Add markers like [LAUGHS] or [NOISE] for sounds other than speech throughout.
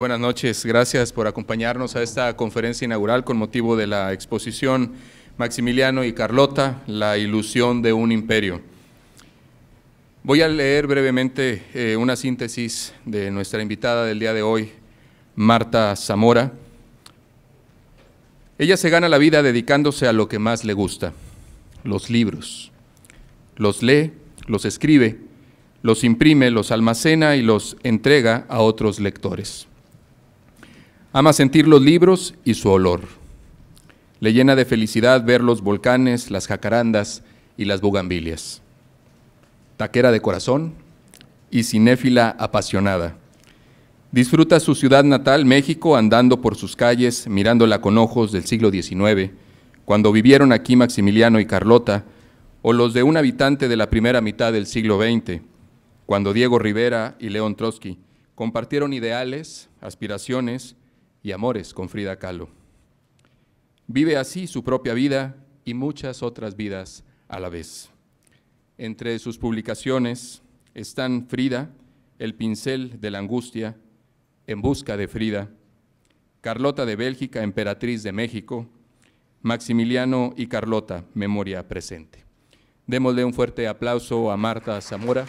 Buenas noches, gracias por acompañarnos a esta conferencia inaugural con motivo de la exposición Maximiliano y Carlota, la ilusión de un imperio. Voy a leer brevemente eh, una síntesis de nuestra invitada del día de hoy, Marta Zamora. Ella se gana la vida dedicándose a lo que más le gusta, los libros. Los lee, los escribe, los imprime, los almacena y los entrega a otros lectores. Ama sentir los libros y su olor. Le llena de felicidad ver los volcanes, las jacarandas y las bugambilias. Taquera de corazón y cinéfila apasionada. Disfruta su ciudad natal, México, andando por sus calles, mirándola con ojos del siglo XIX, cuando vivieron aquí Maximiliano y Carlota, o los de un habitante de la primera mitad del siglo XX, cuando Diego Rivera y León Trotsky compartieron ideales, aspiraciones y amores con Frida Kahlo. Vive así su propia vida y muchas otras vidas a la vez. Entre sus publicaciones están Frida, El pincel de la angustia, En busca de Frida, Carlota de Bélgica, Emperatriz de México, Maximiliano y Carlota, Memoria Presente. Démosle un fuerte aplauso a Marta Zamora.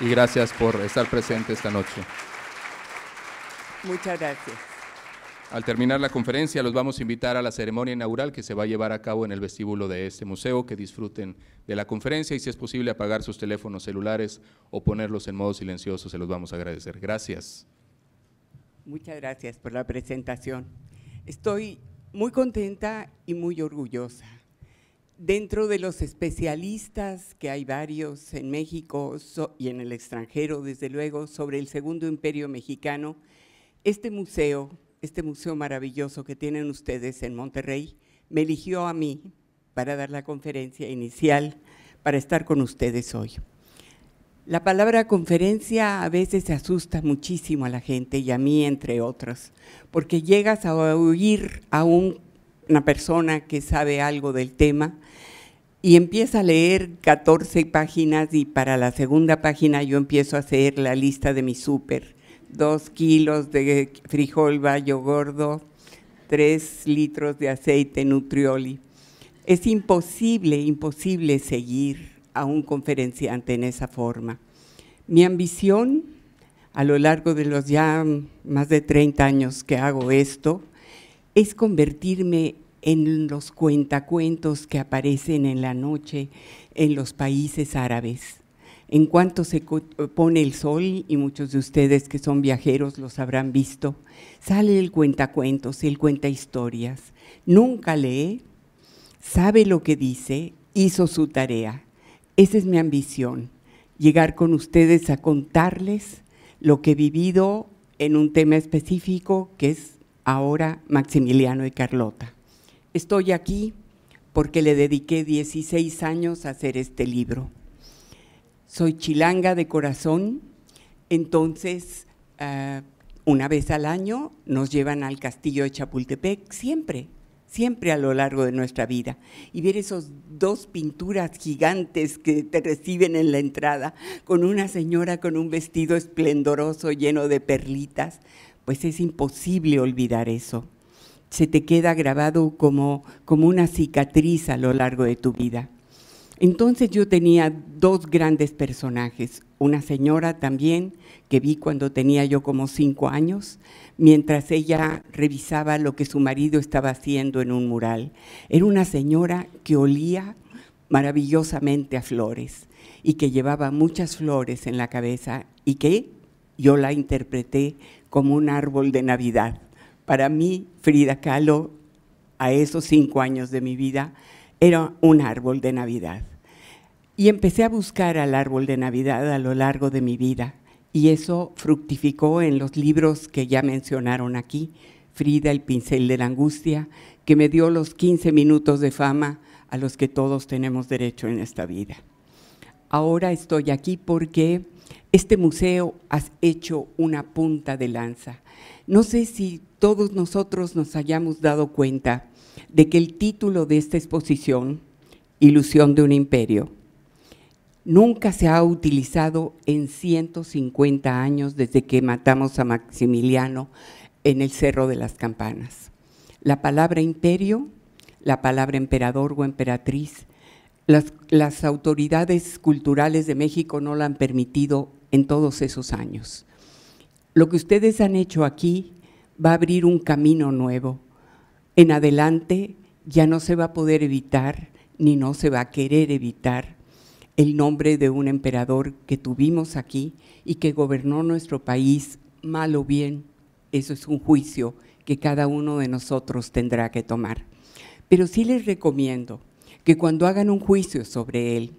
Y gracias por estar presente esta noche. Muchas gracias. Al terminar la conferencia, los vamos a invitar a la ceremonia inaugural que se va a llevar a cabo en el vestíbulo de este museo, que disfruten de la conferencia y si es posible apagar sus teléfonos celulares o ponerlos en modo silencioso, se los vamos a agradecer. Gracias. Muchas gracias por la presentación. Estoy muy contenta y muy orgullosa. Dentro de los especialistas, que hay varios en México y en el extranjero, desde luego, sobre el Segundo Imperio Mexicano, este museo, este museo maravilloso que tienen ustedes en Monterrey, me eligió a mí para dar la conferencia inicial, para estar con ustedes hoy. La palabra conferencia a veces asusta muchísimo a la gente y a mí entre otros, porque llegas a oír a una persona que sabe algo del tema y empieza a leer 14 páginas y para la segunda página yo empiezo a hacer la lista de mi súper dos kilos de frijol bayo gordo, tres litros de aceite nutrioli. Es imposible, imposible seguir a un conferenciante en esa forma. Mi ambición a lo largo de los ya más de 30 años que hago esto es convertirme en los cuentacuentos que aparecen en la noche en los países árabes en cuanto se eh, pone el sol, y muchos de ustedes que son viajeros los habrán visto, sale el cuentacuentos, el cuenta historias. Nunca lee, sabe lo que dice, hizo su tarea. Esa es mi ambición, llegar con ustedes a contarles lo que he vivido en un tema específico que es ahora Maximiliano y Carlota. Estoy aquí porque le dediqué 16 años a hacer este libro soy chilanga de corazón, entonces ah, una vez al año nos llevan al castillo de Chapultepec, siempre, siempre a lo largo de nuestra vida. Y ver esos dos pinturas gigantes que te reciben en la entrada, con una señora con un vestido esplendoroso lleno de perlitas, pues es imposible olvidar eso. Se te queda grabado como, como una cicatriz a lo largo de tu vida. Entonces yo tenía dos grandes personajes, una señora también que vi cuando tenía yo como cinco años, mientras ella revisaba lo que su marido estaba haciendo en un mural. Era una señora que olía maravillosamente a flores y que llevaba muchas flores en la cabeza y que yo la interpreté como un árbol de Navidad. Para mí, Frida Kahlo, a esos cinco años de mi vida, era un árbol de Navidad. Y empecé a buscar al árbol de Navidad a lo largo de mi vida. Y eso fructificó en los libros que ya mencionaron aquí, Frida, El pincel de la angustia, que me dio los 15 minutos de fama a los que todos tenemos derecho en esta vida. Ahora estoy aquí porque este museo has hecho una punta de lanza. No sé si todos nosotros nos hayamos dado cuenta de que el título de esta exposición, Ilusión de un Imperio, nunca se ha utilizado en 150 años desde que matamos a Maximiliano en el Cerro de las Campanas. La palabra imperio, la palabra emperador o emperatriz, las, autoridades culturales de México no la han permitido en todos esos años. Lo que ustedes han hecho aquí va a abrir un camino nuevo. En adelante ya no se va a poder evitar, ni no se va a querer evitar el nombre de un emperador que tuvimos aquí y que gobernó nuestro país mal o bien. Eso es un juicio que cada uno de nosotros tendrá que tomar. Pero sí les recomiendo que cuando hagan un juicio sobre él,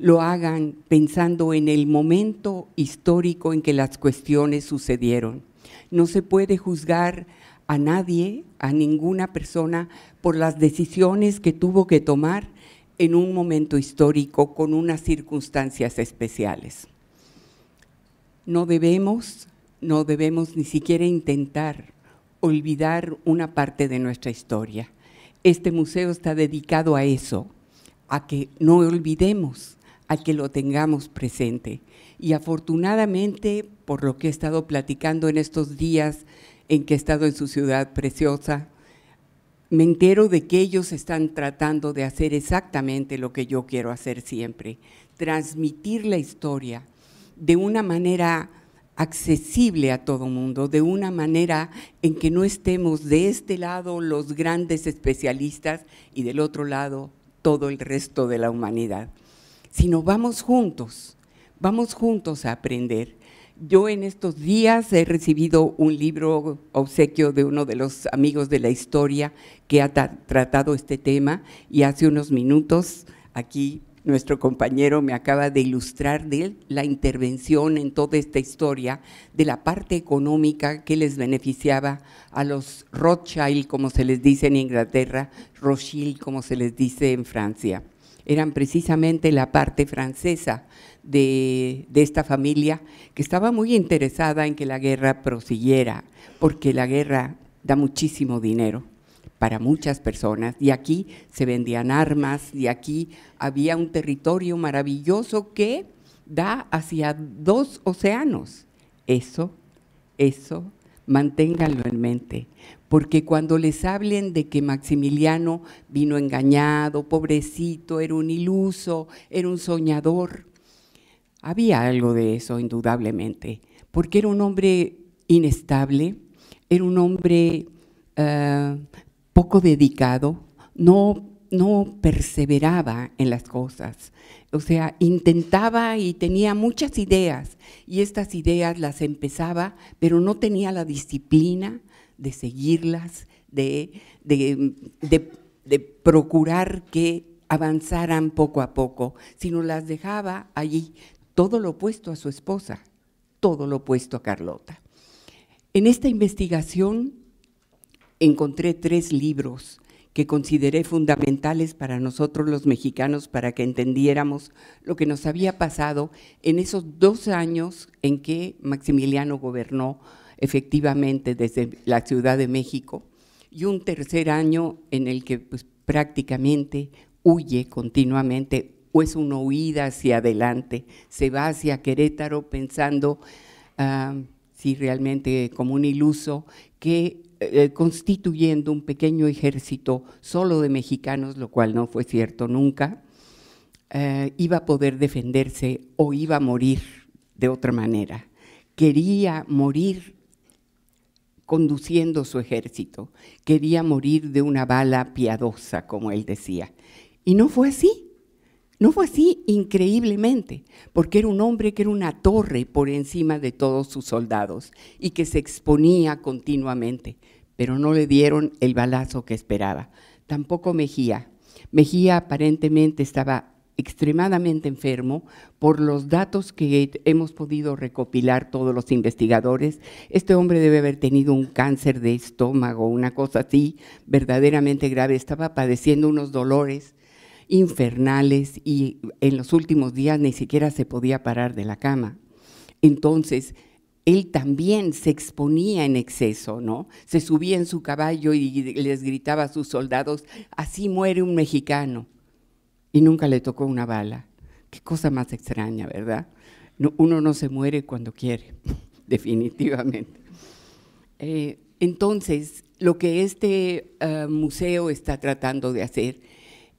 lo hagan pensando en el momento histórico en que las cuestiones sucedieron. No se puede juzgar a nadie, a ninguna persona, por las decisiones que tuvo que tomar en un momento histórico con unas circunstancias especiales. No debemos, no debemos ni siquiera intentar olvidar una parte de nuestra historia. Este museo está dedicado a eso, a que no olvidemos, a que lo tengamos presente. Y afortunadamente, por lo que he estado platicando en estos días en que he estado en su ciudad preciosa, me entero de que ellos están tratando de hacer exactamente lo que yo quiero hacer siempre, transmitir la historia de una manera accesible a todo mundo, de una manera en que no estemos de este lado los grandes especialistas y del otro lado todo el resto de la humanidad, sino vamos juntos, vamos juntos a aprender. Yo en estos días he recibido un libro obsequio de uno de los amigos de la historia que ha tratado este tema y hace unos minutos aquí nuestro compañero me acaba de ilustrar de la intervención en toda esta historia de la parte económica que les beneficiaba a los Rothschild, como se les dice en Inglaterra, Rothschild, como se les dice en Francia. Eran precisamente la parte francesa de, esta familia que estaba muy interesada en que la guerra prosiguiera, porque la guerra da muchísimo dinero para muchas personas y aquí se vendían armas y aquí había un territorio maravilloso que da hacia dos océanos. Eso, eso, manténganlo en mente, porque cuando les hablen de que Maximiliano vino engañado, pobrecito, era un iluso, era un soñador, había algo de eso, indudablemente, porque era un hombre inestable, era un hombre eh, poco dedicado, no, perseveraba en las cosas. O sea, intentaba y tenía muchas ideas y estas ideas las empezaba, pero no tenía la disciplina de seguirlas, de procurar que avanzaran poco a poco, sino las dejaba allí todo lo opuesto a su esposa, todo lo opuesto a Carlota. En esta investigación encontré tres libros que consideré fundamentales para nosotros los mexicanos para que entendiéramos lo que nos había pasado en esos dos años en que Maximiliano gobernó efectivamente desde la Ciudad de México y un tercer año en el que pues, prácticamente huye continuamente o es una huida hacia adelante. Se va hacia Querétaro pensando, ah, si realmente como un iluso, que eh, eh, constituyendo un pequeño ejército solo de mexicanos, lo cual no fue cierto nunca, eh, iba a poder defenderse o iba a morir de otra manera. Quería morir conduciendo su ejército, quería morir de una bala piadosa, como él decía. Y no fue así. No fue así increíblemente, porque era un hombre que era una torre por encima de todos sus soldados y que se exponía continuamente, pero no le dieron el balazo que esperaba. Tampoco Mejía. Mejía aparentemente estaba extremadamente enfermo por los datos que hemos podido recopilar todos los investigadores. Este hombre debe haber tenido un cáncer de estómago, una cosa así verdaderamente grave. Estaba padeciendo unos dolores infernales y en los últimos días ni siquiera se podía parar de la cama. Entonces, él también se exponía en exceso, ¿no? Se subía en su caballo y les gritaba a sus soldados, así muere un mexicano. Y nunca le tocó una bala. Qué cosa más extraña, ¿verdad? uno no se muere cuando quiere, [LAUGHS] definitivamente. Eh, entonces, lo que este eh, museo está tratando de hacer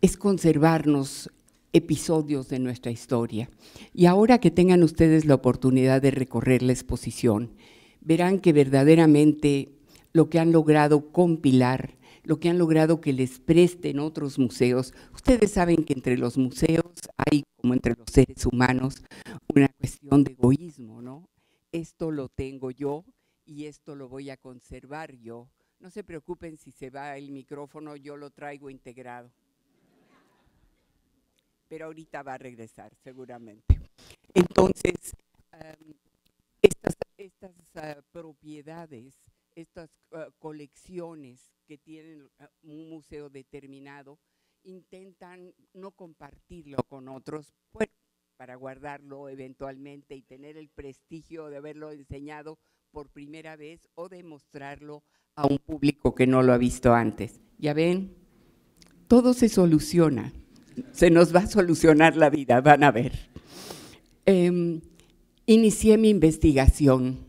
es conservarnos episodios de nuestra historia. Y ahora que tengan ustedes la oportunidad de recorrer la exposición, verán que verdaderamente lo que han logrado compilar, lo que han logrado que les presten otros museos. Ustedes saben que entre los museos hay, como entre los seres humanos, una cuestión de egoísmo, ¿no? Esto lo tengo yo y esto lo voy a conservar yo. No se preocupen si se va el micrófono, yo lo traigo integrado pero ahorita va a regresar seguramente. Entonces, em, estas, ah, propiedades, estas ah, colecciones que tienen ah, un museo determinado, intentan no compartirlo con otros para guardarlo eventualmente y tener el prestigio de haberlo enseñado por primera vez o demostrarlo a un público que no lo ha visto antes. Ya ven, todo se soluciona se nos va a solucionar la vida, van a ver. Em, inicié mi investigación.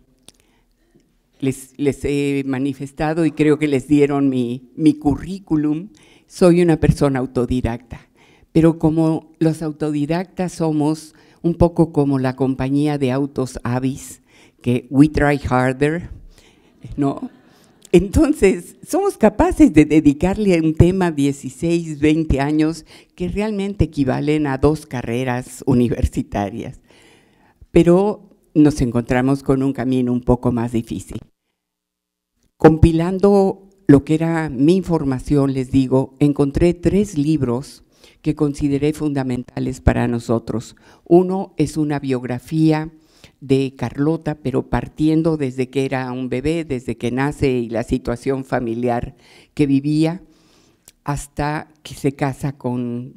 Les, he manifestado y creo que les dieron mi, mi currículum. Soy una persona autodidacta, pero como los autodidactas somos un poco como la compañía de autos Avis, que We Try Harder, ¿no? Entonces, somos capaces de dedicarle a un tema 16, 20 años que realmente equivalen a dos carreras universitarias. Pero nos encontramos con un camino un poco más difícil. Compilando lo que era mi información, les digo, encontré tres libros que consideré fundamentales para nosotros. Uno es una biografía de Carlota, pero partiendo desde que era un bebé, desde que nace y la situación familiar que vivía, hasta que se casa con,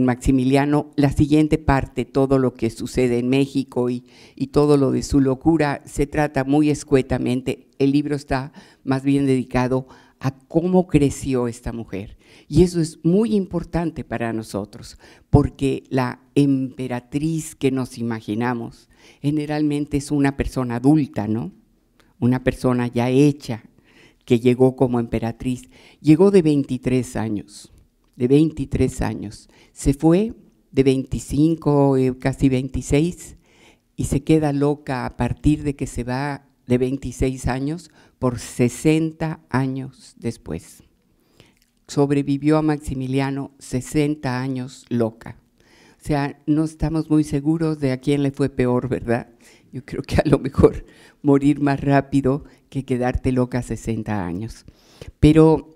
Maximiliano. La siguiente parte, todo lo que sucede en México y, y todo lo de su locura, se trata muy escuetamente. El libro está más bien dedicado a cómo creció esta mujer. Y eso es muy importante para nosotros, porque la emperatriz que nos imaginamos generalmente es una persona adulta, ¿no? Una persona ya hecha, que llegó como emperatriz. Llegó de 23 años, de 23 años. Se fue de 25, eh, casi 26, y se queda loca a partir de que se va de 26 años por 60 años después. Sobrevivió a Maximiliano 60 años loca. O sea, no estamos muy seguros de a quién le fue peor, ¿verdad? Yo creo que a lo mejor morir más rápido que quedarte loca 60 años. Pero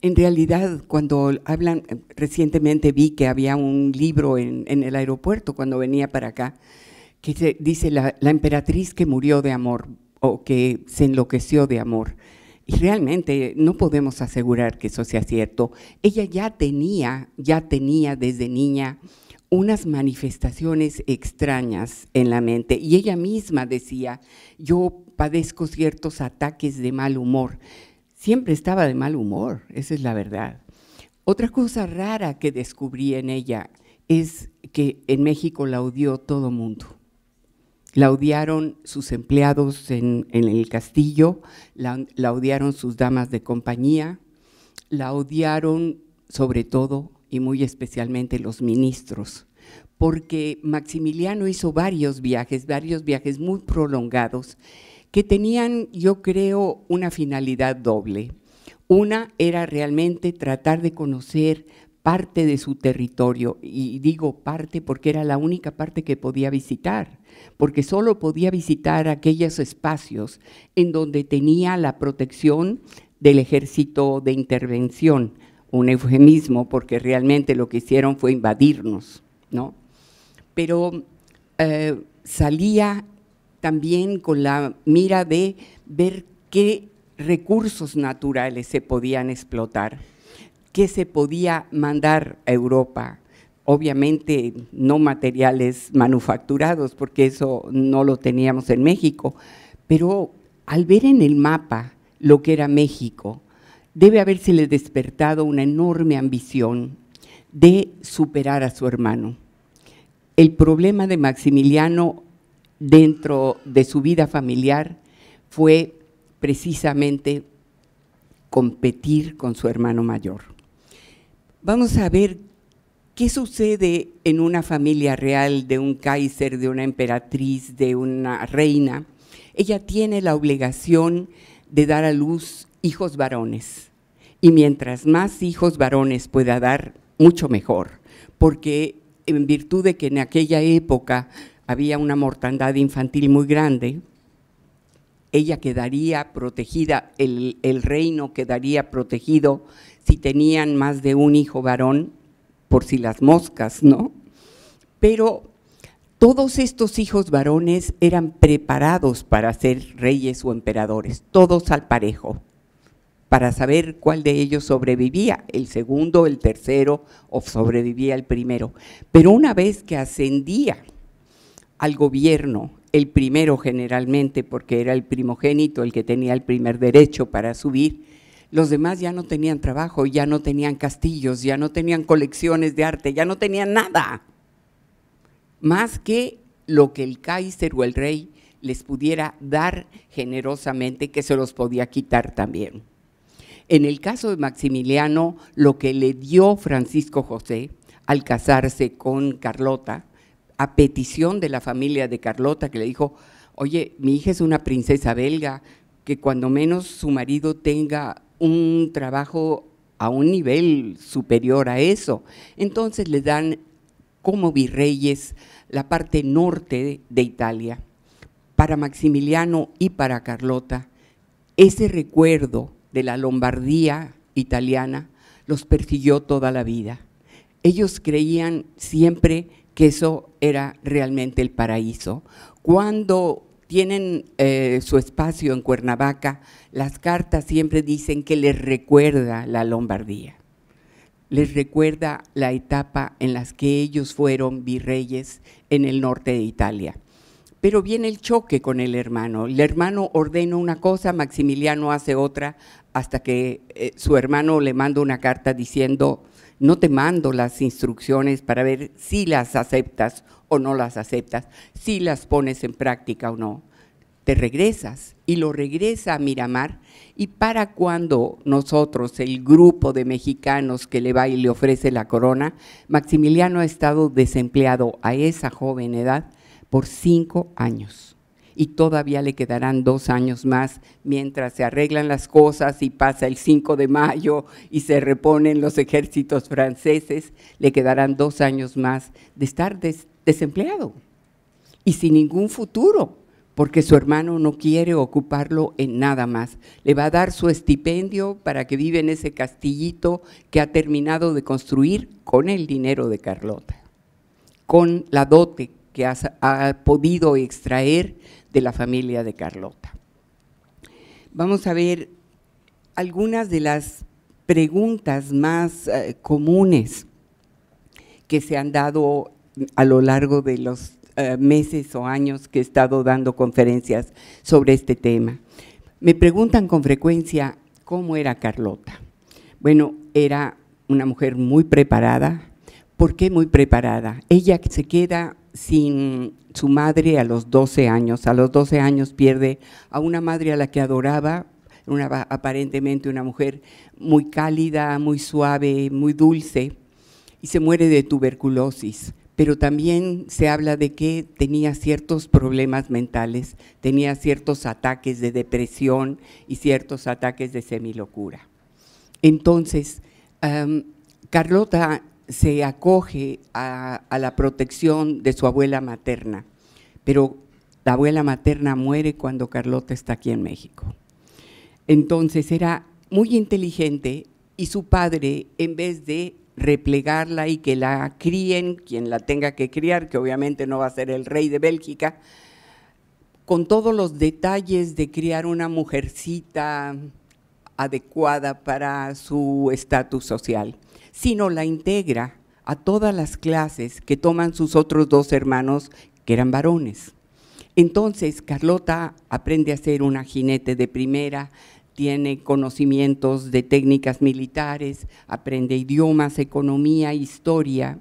en realidad, cuando hablan, recientemente vi que había un libro en, el aeropuerto cuando venía para acá, que dice la emperatriz que murió de amor o que se enloqueció de amor. Y realmente no podemos asegurar que eso sea cierto. Ella ya tenía, ya tenía desde niña unas manifestaciones extrañas en la mente y ella misma decía, yo padezco ciertos ataques de mal humor. Siempre estaba de mal humor, esa es la verdad. Otra cosa rara que descubrí en ella es que en México la odió todo mundo la odiaron sus empleados en, el castillo, la, odiaron sus damas de compañía, la odiaron sobre todo y muy especialmente los ministros, porque Maximiliano hizo varios viajes, varios viajes muy prolongados, que tenían, yo creo, una finalidad doble. Una era realmente tratar de conocer parte de su territorio, y digo parte porque era la única parte que podía visitar, porque solo podía visitar aquellos espacios en donde tenía la protección del ejército de intervención, un eufemismo porque realmente lo que hicieron fue invadirnos, ¿no? Pero eh, salía también con la mira de ver qué recursos naturales se podían explotar qué se podía mandar a Europa. Obviamente no materiales manufacturados, porque eso no lo teníamos en México, pero al ver en el mapa lo que era México, debe haberse le despertado una enorme ambición de superar a su hermano. El problema de Maximiliano dentro de su vida familiar fue precisamente competir con su hermano mayor. Vamos a ver qué sucede en una familia real de un Kaiser, de una emperatriz, de una reina. Ella tiene la obligación de dar a luz hijos varones. Y mientras más hijos varones pueda dar, mucho mejor. Porque en virtud de que en aquella época había una mortandad infantil muy grande, ella quedaría protegida, el, reino quedaría protegido si tenían más de un hijo varón, por si las moscas, ¿no? Pero todos estos hijos varones eran preparados para ser reyes o emperadores, todos al parejo, para saber cuál de ellos sobrevivía, el segundo, el tercero, o sobrevivía el primero. Pero una vez que ascendía al gobierno, el primero generalmente, porque era el primogénito el que tenía el primer derecho para subir, los demás ya no tenían trabajo, ya no tenían castillos, ya no tenían colecciones de arte, ya no tenían nada, más que lo que el Kaiser o el rey les pudiera dar generosamente, que se los podía quitar también. En el caso de Maximiliano, lo que le dio Francisco José al casarse con Carlota, a petición de la familia de Carlota, que le dijo, oye, mi hija es una princesa belga, que cuando menos su marido tenga un trabajo a un nivel superior a eso. Entonces les dan como virreyes la parte norte de Italia. Para Maximiliano y para Carlota, ese recuerdo de la Lombardía italiana los persiguió toda la vida. Ellos creían siempre que eso era realmente el paraíso. Cuando tienen eh, su espacio en Cuernavaca, las cartas siempre dicen que les recuerda la Lombardía, les recuerda la etapa en la que ellos fueron virreyes en el norte de Italia. Pero viene el choque con el hermano. El hermano ordena una cosa, Maximiliano hace otra, hasta que eh, su hermano le manda una carta diciendo, no te mando las instrucciones para ver si las aceptas o no las aceptas, si las pones en práctica o no. Te regresas y lo regresa a Miramar y para cuando nosotros, el grupo de mexicanos que le va y le ofrece la corona, Maximiliano ha estado desempleado a esa joven edad por cinco años y todavía le quedarán dos años más mientras se arreglan las cosas y pasa el 5 de mayo y se reponen los ejércitos franceses, le quedarán dos años más de estar desempleado desempleado y sin ningún futuro, porque su hermano no quiere ocuparlo en nada más. Le va a dar su estipendio para que vive en ese castillito que ha terminado de construir con el dinero de Carlota, con la dote que ha, podido extraer de la familia de Carlota. Vamos a ver algunas de las preguntas más eh, comunes que se han dado a lo largo de los eh, meses o años que he estado dando conferencias sobre este tema. Me preguntan con frecuencia cómo era Carlota. Bueno, era una mujer muy preparada. ¿Por qué muy preparada? Ella se queda sin su madre a los 12 años. A los 12 años pierde a una madre a la que adoraba, aparentemente una mujer muy cálida, muy suave, muy dulce, y se muere de tuberculosis pero también se habla de que tenía ciertos problemas mentales, tenía ciertos ataques de depresión y ciertos ataques de semilocura. Entonces, Carlota se acoge a, la protección de su abuela materna, pero la abuela materna muere cuando Carlota está aquí en México. Entonces era muy inteligente y su padre, en vez de replegarla y que la críen quien la tenga que criar, que obviamente no va a ser el rey de Bélgica, con todos los detalles de criar una mujercita adecuada para su estatus social, sino la integra a todas las clases que toman sus otros dos hermanos que eran varones. Entonces, Carlota aprende a ser una jinete de primera, tiene conocimientos de técnicas militares, aprende idiomas, economía, historia.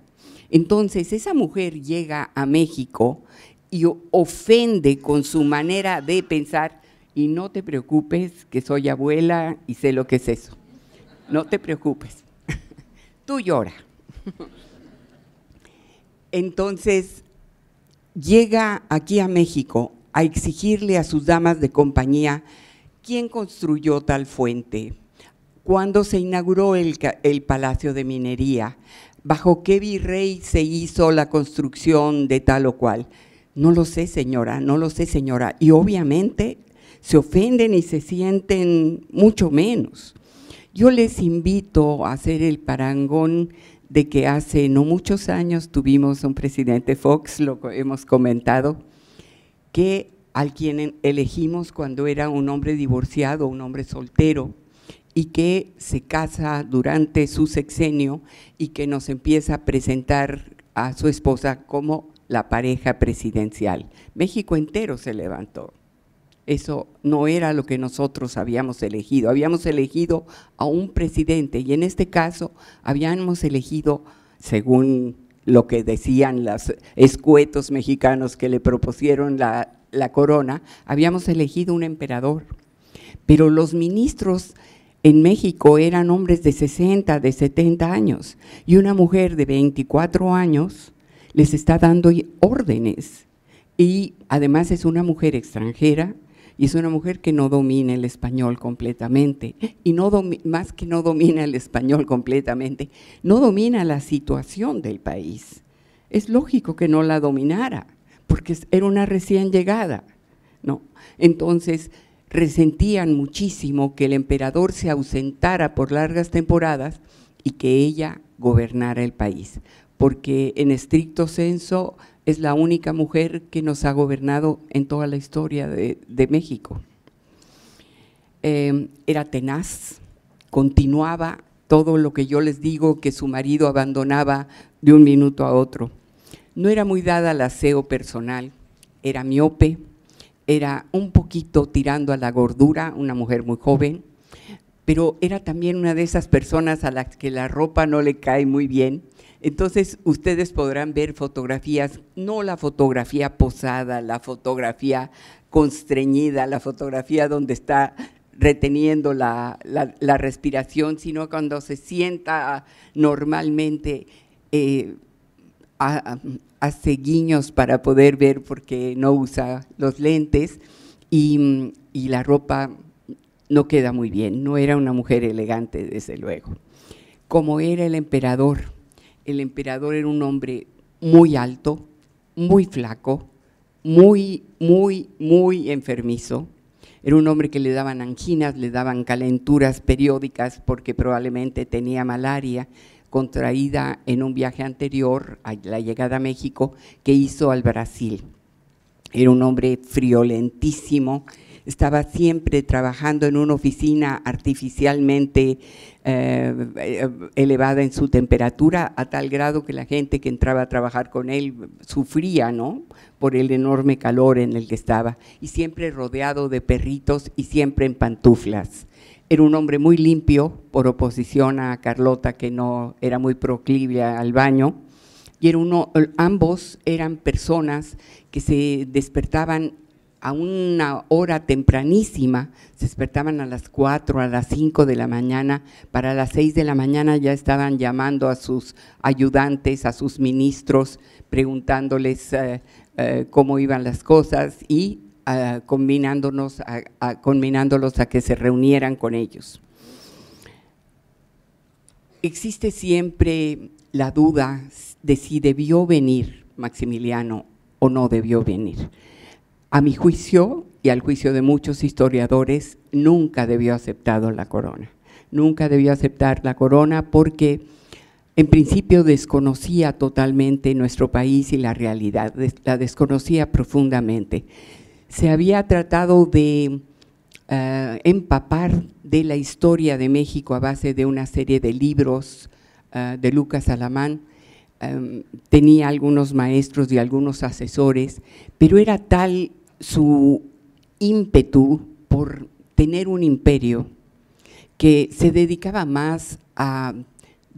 Entonces esa mujer llega a México y ofende con su manera de pensar y no te preocupes que soy abuela y sé lo que es eso. No te preocupes. [LAUGHS] Tú llora. Entonces llega aquí a México a exigirle a sus damas de compañía ¿Quién construyó tal fuente? ¿Cuándo se inauguró el, el Palacio de Minería? ¿Bajo qué virrey se hizo la construcción de tal o cual? No lo sé, señora, no lo sé, señora. Y obviamente se ofenden y se sienten mucho menos. Yo les invito a hacer el parangón de que hace no muchos años tuvimos un presidente Fox, lo hemos comentado, que al quien elegimos cuando era un hombre divorciado, un hombre soltero, y que se casa durante su sexenio y que nos empieza a presentar a su esposa como la pareja presidencial. México entero se levantó. Eso no era lo que nosotros habíamos elegido. Habíamos elegido a un presidente y en este caso habíamos elegido, según lo que decían los escuetos mexicanos que le propusieron la la corona, habíamos elegido un emperador, pero los ministros en México eran hombres de 60, de 70 años, y una mujer de 24 años les está dando órdenes. Y además es una mujer extranjera y es una mujer que no domina el español completamente, y no más que no domina el español completamente, no domina la situación del país. Es lógico que no la dominara porque era una recién llegada, ¿no? Entonces resentían muchísimo que el emperador se ausentara por largas temporadas y que ella gobernara el país, porque en estricto censo es la única mujer que nos ha gobernado en toda la historia de, México. Em, era tenaz, continuaba todo lo que yo les digo que su marido abandonaba de un minuto a otro. No era muy dada al aseo personal, era miope, era un poquito tirando a la gordura, una mujer muy joven, pero era también una de esas personas a las que la ropa no le cae muy bien. Entonces ustedes podrán ver fotografías, no la fotografía posada, la fotografía constreñida, la fotografía donde está reteniendo la, respiración, sino cuando se sienta normalmente eh, hace guiños para poder ver porque no usa los lentes y, y la ropa no queda muy bien. No era una mujer elegante, desde luego. Como era el emperador, el emperador era un hombre muy alto, muy flaco, muy, muy, muy enfermizo. Era un hombre que le daban anginas, le daban calenturas periódicas porque probablemente tenía malaria contraída en un viaje anterior a la llegada a México que hizo al Brasil. Era un hombre friolentísimo, estaba siempre trabajando en una oficina artificialmente eh, elevada en su temperatura, a tal grado que la gente que entraba a trabajar con él sufría, ¿no? Por el enorme calor en el que estaba, y siempre rodeado de perritos y siempre en pantuflas. Era un hombre muy limpio, por oposición a Carlota, que no era muy proclive al baño. Y ambos eran personas que se despertaban a una hora tempranísima, se despertaban a las 4, a las 5 de la mañana, para las 6 de la mañana ya estaban llamando a sus ayudantes, a sus ministros, preguntándoles eh, eh, cómo iban las cosas y combinándonos combinándolos a que se reunieran con ellos. Existe siempre la duda de si debió venir Maximiliano o no debió venir. A mi juicio y al juicio de muchos historiadores, nunca debió aceptar la corona. Nunca debió aceptar la corona porque en principio desconocía totalmente nuestro país y la realidad, la desconocía profundamente se había tratado de eh, empapar de la historia de México a base de una serie de libros eh, de Lucas Alamán. Em, tenía algunos maestros y algunos asesores, pero era tal su ímpetu por tener un imperio que se dedicaba más a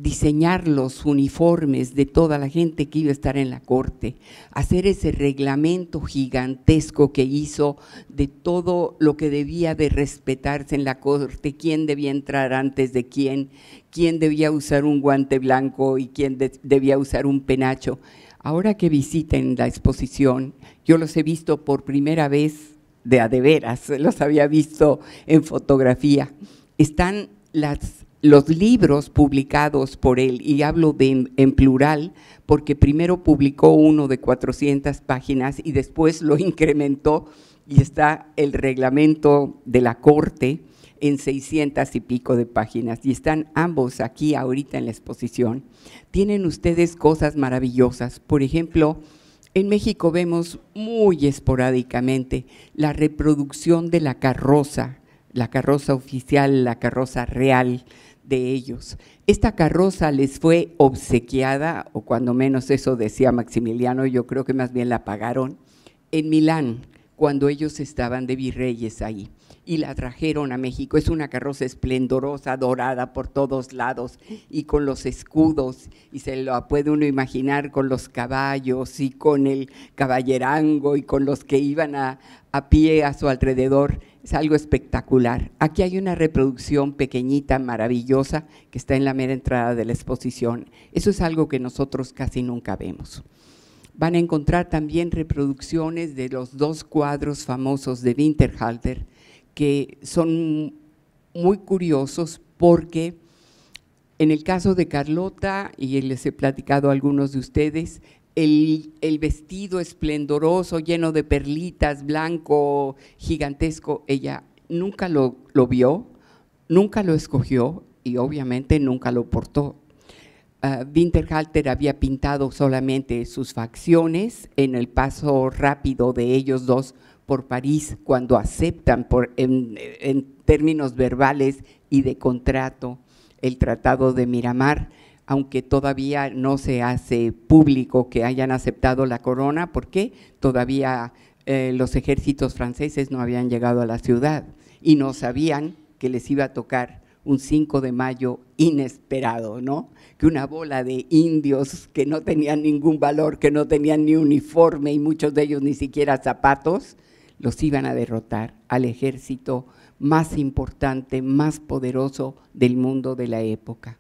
diseñar los uniformes de toda la gente que iba a estar en la corte, hacer ese reglamento gigantesco que hizo de todo lo que debía de respetarse en la corte, quién debía entrar antes de quién, quién debía usar un guante blanco y quién debía usar un penacho. Ahora que visiten la exposición, yo los he visto por primera vez de a de veras, [LAUGHS] los había visto en fotografía. Están las los libros publicados por él, y hablo en, plural, porque primero publicó uno de 400 páginas y después lo [LAUGHS] incrementó y está el reglamento de la Corte en 600 y pico de páginas, y están ambos aquí ahorita en la exposición. Tienen ustedes cosas maravillosas, por ejemplo, en México vemos muy esporádicamente la reproducción de la carroza, la carroza oficial, la carroza real, de ellos. Esta carroza les fue obsequiada, o cuando menos eso decía Maximiliano, yo creo que más bien la pagaron, en Milán, cuando ellos estaban de virreyes ahí, y la trajeron a México. Es una carroza esplendorosa, dorada por todos lados, y con los escudos, y se lo puede uno imaginar con los caballos, y con el caballerango, y con los que iban a, a pie a su alrededor es algo espectacular. Aquí hay una reproducción pequeñita, maravillosa, que está en la mera entrada de la exposición. Eso es algo que nosotros casi nunca vemos. Van a encontrar también reproducciones de los dos cuadros famosos de Winterhalter, que son muy curiosos porque en el caso de Carlota, y les he platicado a algunos de ustedes, el, vestido esplendoroso, lleno de perlitas, blanco, gigantesco, ella nunca lo, vio, nunca lo escogió y obviamente nunca lo portó. Ah, Winterhalter había pintado solamente sus facciones en el paso rápido de ellos dos por París cuando aceptan en términos verbales y de contrato el Tratado de Miramar aunque todavía no se hace público que hayan aceptado la corona, porque todavía eh, los ejércitos franceses no habían llegado a la ciudad y no sabían que les iba a tocar un 5 de mayo inesperado, ¿no? Que una bola de indios que no tenían ningún valor, que no tenían ni uniforme y muchos de ellos ni siquiera zapatos, los iban a derrotar al ejército más importante, más poderoso del mundo de la época.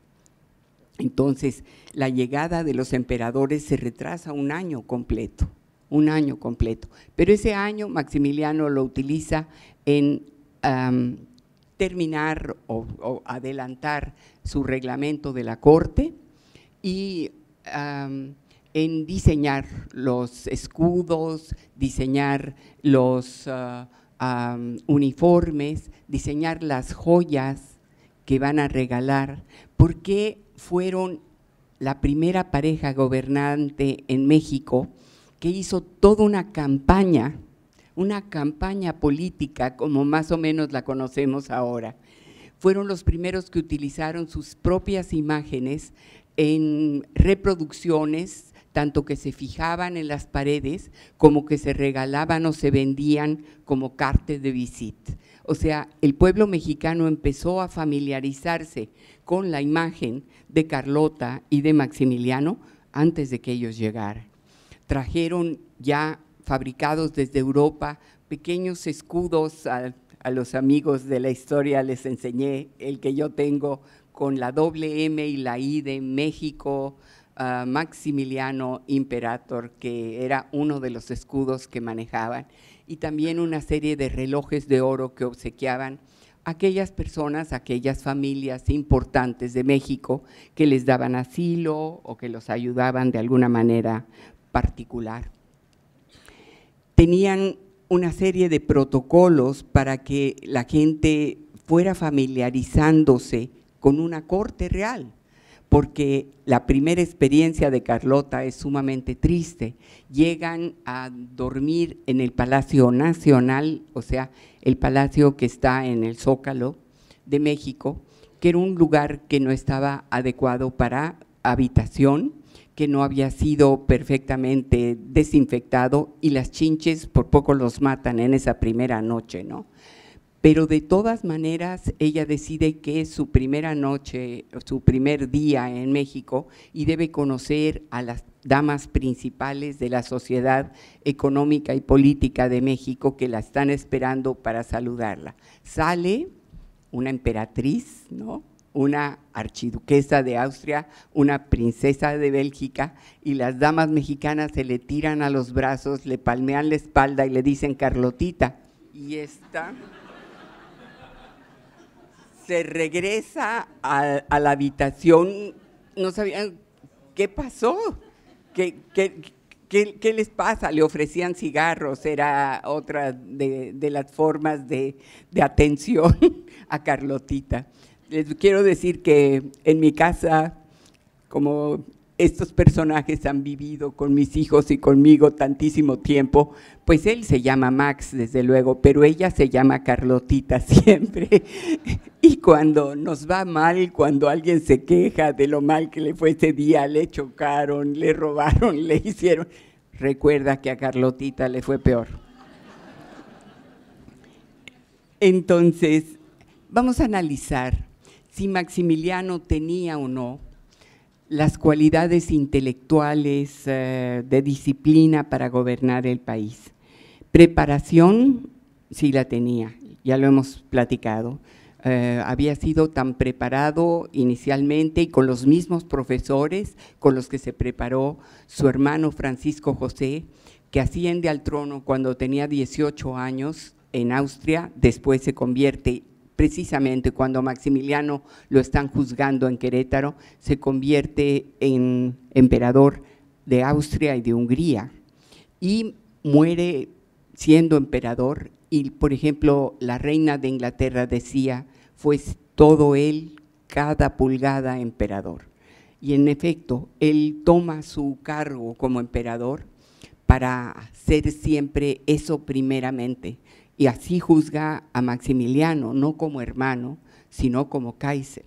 Entonces, la llegada de los emperadores se retrasa un año completo, un año completo. Pero ese año Maximiliano lo utiliza en terminar o, adelantar su reglamento de la corte y en diseñar los escudos, diseñar los ah, uniformes, diseñar las joyas que van a regalar, porque fueron la primera pareja gobernante en México que hizo toda una campaña, una campaña política como más o menos la conocemos ahora. Fueron los primeros que utilizaron sus propias imágenes en reproducciones, tanto que se fijaban en las paredes como que se regalaban o se vendían como cartas de visita. O sea, el pueblo mexicano empezó a familiarizarse con la imagen de Carlota y de Maximiliano antes de que ellos llegaran. Trajeron ya fabricados desde Europa pequeños escudos a, los amigos de la historia, les enseñé el que yo tengo con la doble M y la I de México, Maximiliano Imperator, que era uno de los escudos que manejaban y también una serie de relojes de oro que obsequiaban aquellas personas, aquellas familias importantes de México que les daban asilo o que los ayudaban de alguna manera particular. Tenían una serie de protocolos para que la gente fuera familiarizándose con una corte real porque la primera experiencia de Carlota es sumamente triste. Llegan a dormir en el Palacio Nacional, o sea, el palacio que está en el Zócalo de México, que era un lugar que no estaba adecuado para habitación, que no había sido perfectamente desinfectado y las chinches por poco los matan en esa primera noche, ¿no? pero de todas maneras ella decide que es su primera noche, su primer día en México y debe conocer a las damas principales de la sociedad económica y política de México que la están esperando para saludarla. Sale una emperatriz, ¿no? una archiduquesa de Austria, una princesa de Bélgica, y las damas mexicanas se le tiran a los brazos, le palmean la espalda y le dicen Carlotita. Y esta se regresa a, la habitación, no sabían qué pasó, qué, les pasa, le ofrecían cigarros, era otra de, las formas de, de atención [LAUGHS] a Carlotita. Les quiero decir que en mi casa, como estos personajes han vivido con mis hijos y conmigo tantísimo tiempo, pues él se llama Max, desde luego, pero ella se llama Carlotita [LAUGHS] siempre. Y cuando nos va mal, cuando alguien se queja de lo mal que le fue ese día, le chocaron, le robaron, [LAUGHS] le hicieron, recuerda que a Carlotita le fue peor. Entonces, vamos a analizar si Maximiliano tenía o no las cualidades intelectuales eh, de disciplina para gobernar el país. Preparación, sí la tenía, ya lo hemos platicado. Eh, había sido tan preparado inicialmente y con los mismos profesores con los que se preparó su hermano Francisco José, que asciende al trono cuando tenía 18 años en Austria, después se convierte precisamente cuando Maximiliano lo están juzgando en Querétaro, se convierte en emperador de Austria y de Hungría y muere siendo emperador y, por ejemplo, la reina de Inglaterra decía, fue pues todo él, cada pulgada emperador. Y en efecto, él toma su cargo como emperador para ser siempre eso primeramente, y así juzga a Maximiliano, no como hermano, sino como Kaiser,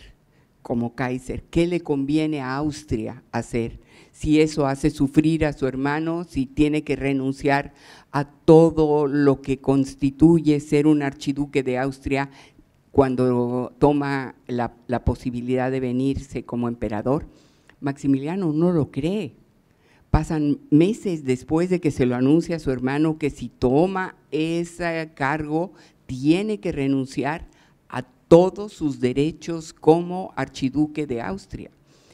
como Kaiser. ¿Qué le conviene a Austria hacer? Si eso hace sufrir a su hermano, si tiene que renunciar a todo lo que constituye ser un archiduque de Austria cuando toma la, la posibilidad de venirse como emperador, Maximiliano no lo cree, pasan meses después de que se lo anuncia a su hermano que si toma ese cargo tiene que renunciar a todos sus derechos como archiduque de Austria.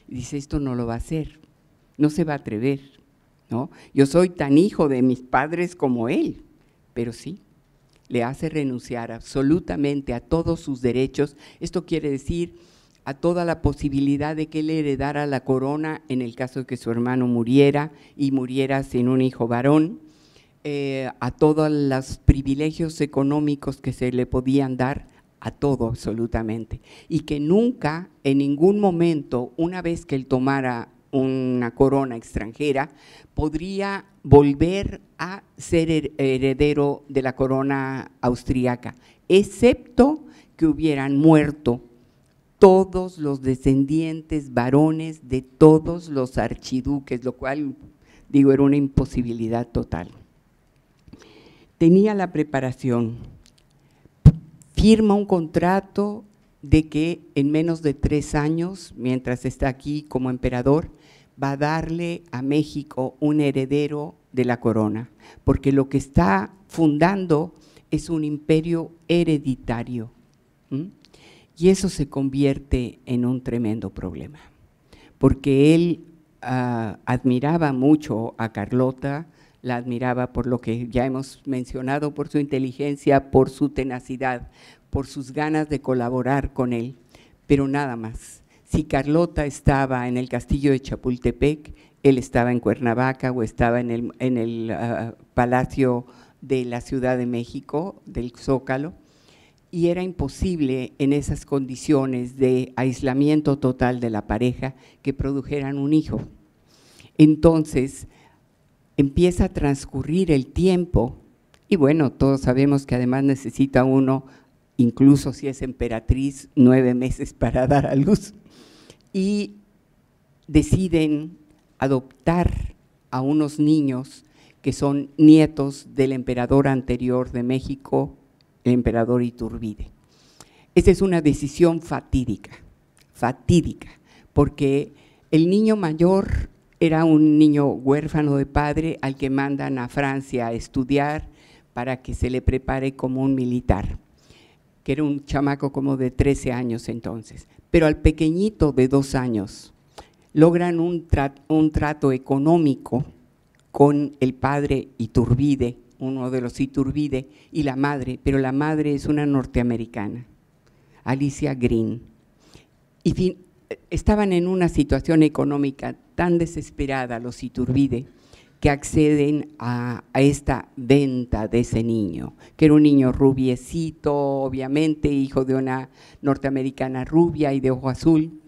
dice, esto no lo va a hacer, no se va a atrever. ¿no? Yo soy tan hijo de mis padres como él, pero sí, le hace renunciar absolutamente a todos sus derechos. Esto quiere decir a toda la posibilidad de que él heredara la corona en el caso de que su hermano muriera y muriera sin un hijo varón, eh, a todos los privilegios económicos que se le podían dar, a todo absolutamente. Y que nunca, en ningún momento, una vez que él tomara una corona extranjera, podría volver a ser heredero de la corona austríaca, excepto que hubieran muerto todos los descendientes varones de todos los archiduques, lo cual, digo, era una imposibilidad total. Tenía la preparación, firma un contrato de que en menos de tres años, mientras está aquí como emperador, va a darle a México un heredero de la corona, porque lo que está fundando es un imperio hereditario. Y eso se convierte en un tremendo problema, porque él ah, admiraba mucho a Carlota, la admiraba por lo que ya hemos mencionado, por su inteligencia, por su tenacidad, por sus ganas de colaborar con él, pero nada más. Si Carlota estaba en el castillo de Chapultepec, él estaba en Cuernavaca o estaba en el, ah, Palacio de la Ciudad de México, del Zócalo, y era imposible en esas condiciones de aislamiento total de la pareja que produjeran un hijo. Entonces empieza a transcurrir el tiempo y bueno, todos sabemos que además necesita uno, incluso si es emperatriz, nueve meses para dar a luz. Y deciden adoptar a unos niños que son nietos del emperador anterior de México, el emperador Iturbide. Esa es una decisión fatídica, fatídica, porque el niño mayor era un niño huérfano de padre al que mandan a Francia a estudiar para que se le prepare como un militar, que era un chamaco como de 13 años entonces. Pero al pequeñito de dos años logran un trato económico con el padre Iturbide uno de los Iturbide, y la madre, pero la madre es una norteamericana, Alicia Green. Y estaban en una situación económica tan desesperada los Iturbide que acceden a, esta venta de ese niño, que era un niño rubiecito, obviamente, hijo de una norteamericana rubia y de ojo azul,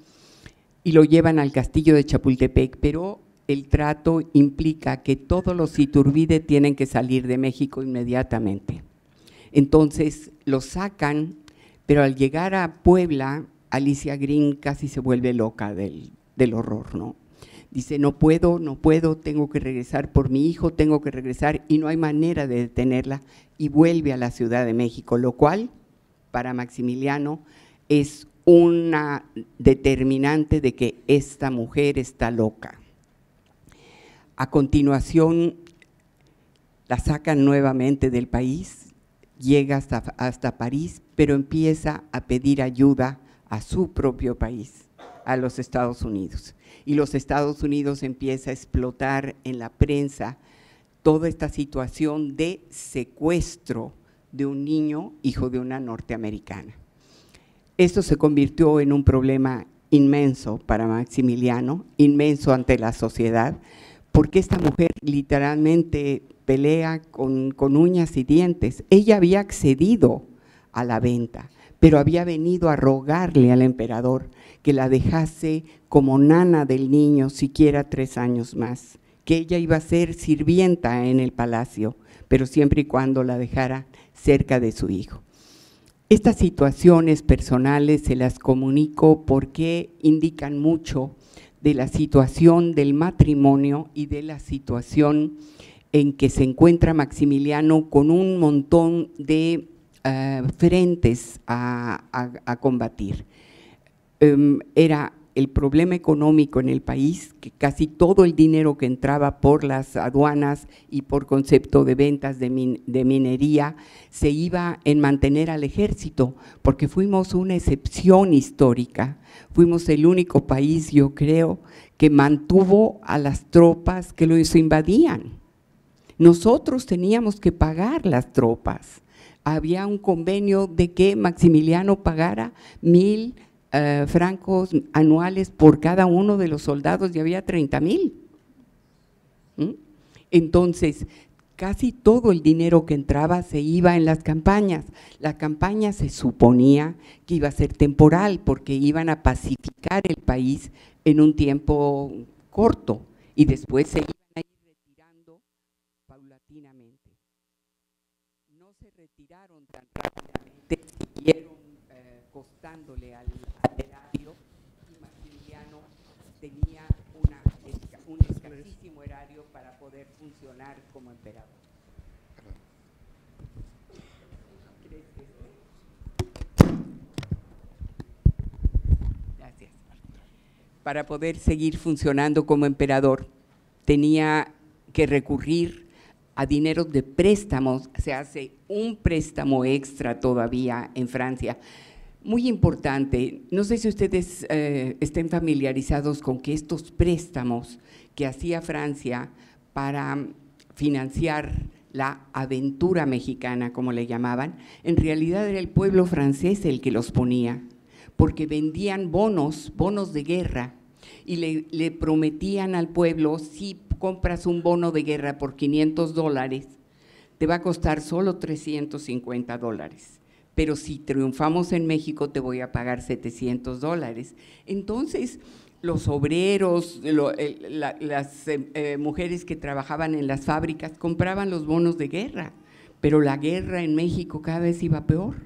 y lo llevan al castillo de Chapultepec, pero el trato implica que todos los Iturbide tienen que salir de México inmediatamente. Entonces los sacan, pero al llegar a Puebla, Alicia Green casi se vuelve loca del, del horror, ¿no? Dice, no puedo, no puedo, tengo que regresar por mi hijo, tengo que regresar y no hay manera de detenerla y vuelve a la Ciudad de México, lo cual para Maximiliano es una determinante de que esta mujer está loca. A continuación, la sacan nuevamente del país, llega hasta, hasta París, pero empieza a pedir ayuda a su propio país, a los Estados Unidos. Y los Estados Unidos empieza a explotar en la prensa toda esta situación de secuestro de un niño hijo de una norteamericana. Esto se convirtió en un problema inmenso para Maximiliano, inmenso ante la sociedad, porque esta mujer literalmente pelea con, uñas y dientes. Ella había accedido a la venta, pero había venido a rogarle al emperador que la dejase como nana del niño siquiera tres años más, que ella iba a ser sirvienta en el palacio, pero siempre y cuando la dejara cerca de su hijo. Estas situaciones personales se las comunico porque indican mucho de la situación del matrimonio y de la situación en que se encuentra Maximiliano con un montón de eh, frentes a, combatir. Em, era el problema económico en el país, que casi todo el dinero que entraba por las aduanas y por concepto de ventas de, minería se iba en mantener al ejército, porque fuimos una excepción histórica. Fuimos el único país, yo creo, que mantuvo a las tropas que los invadían. Nosotros teníamos que pagar las tropas. Había un convenio de que Maximiliano pagara mil eh, francos anuales por cada uno de los soldados y había 30 mil. ¿Mm? Entonces, casi todo el dinero que entraba se iba en las campañas. La campaña se suponía que iba a ser temporal porque iban a pacificar el país en un tiempo corto y después se para poder seguir funcionando como emperador. Tenía que recurrir a dinero de préstamos, se hace un préstamo extra todavía en Francia. Muy importante, no sé si ustedes eh, estén familiarizados con que estos préstamos que hacía Francia para financiar la aventura mexicana, como le llamaban, en realidad era el pueblo francés el que los ponía porque vendían bonos, bonos de guerra, y le, prometían al pueblo, si compras un bono de guerra por 500 dólares, te va a costar solo 350 dólares pero si triunfamos en México te voy a pagar 700 dólares. Entonces, los obreros, las eh, eh, mujeres que trabajaban en las fábricas compraban los bonos de guerra, pero la guerra en México cada vez iba peor.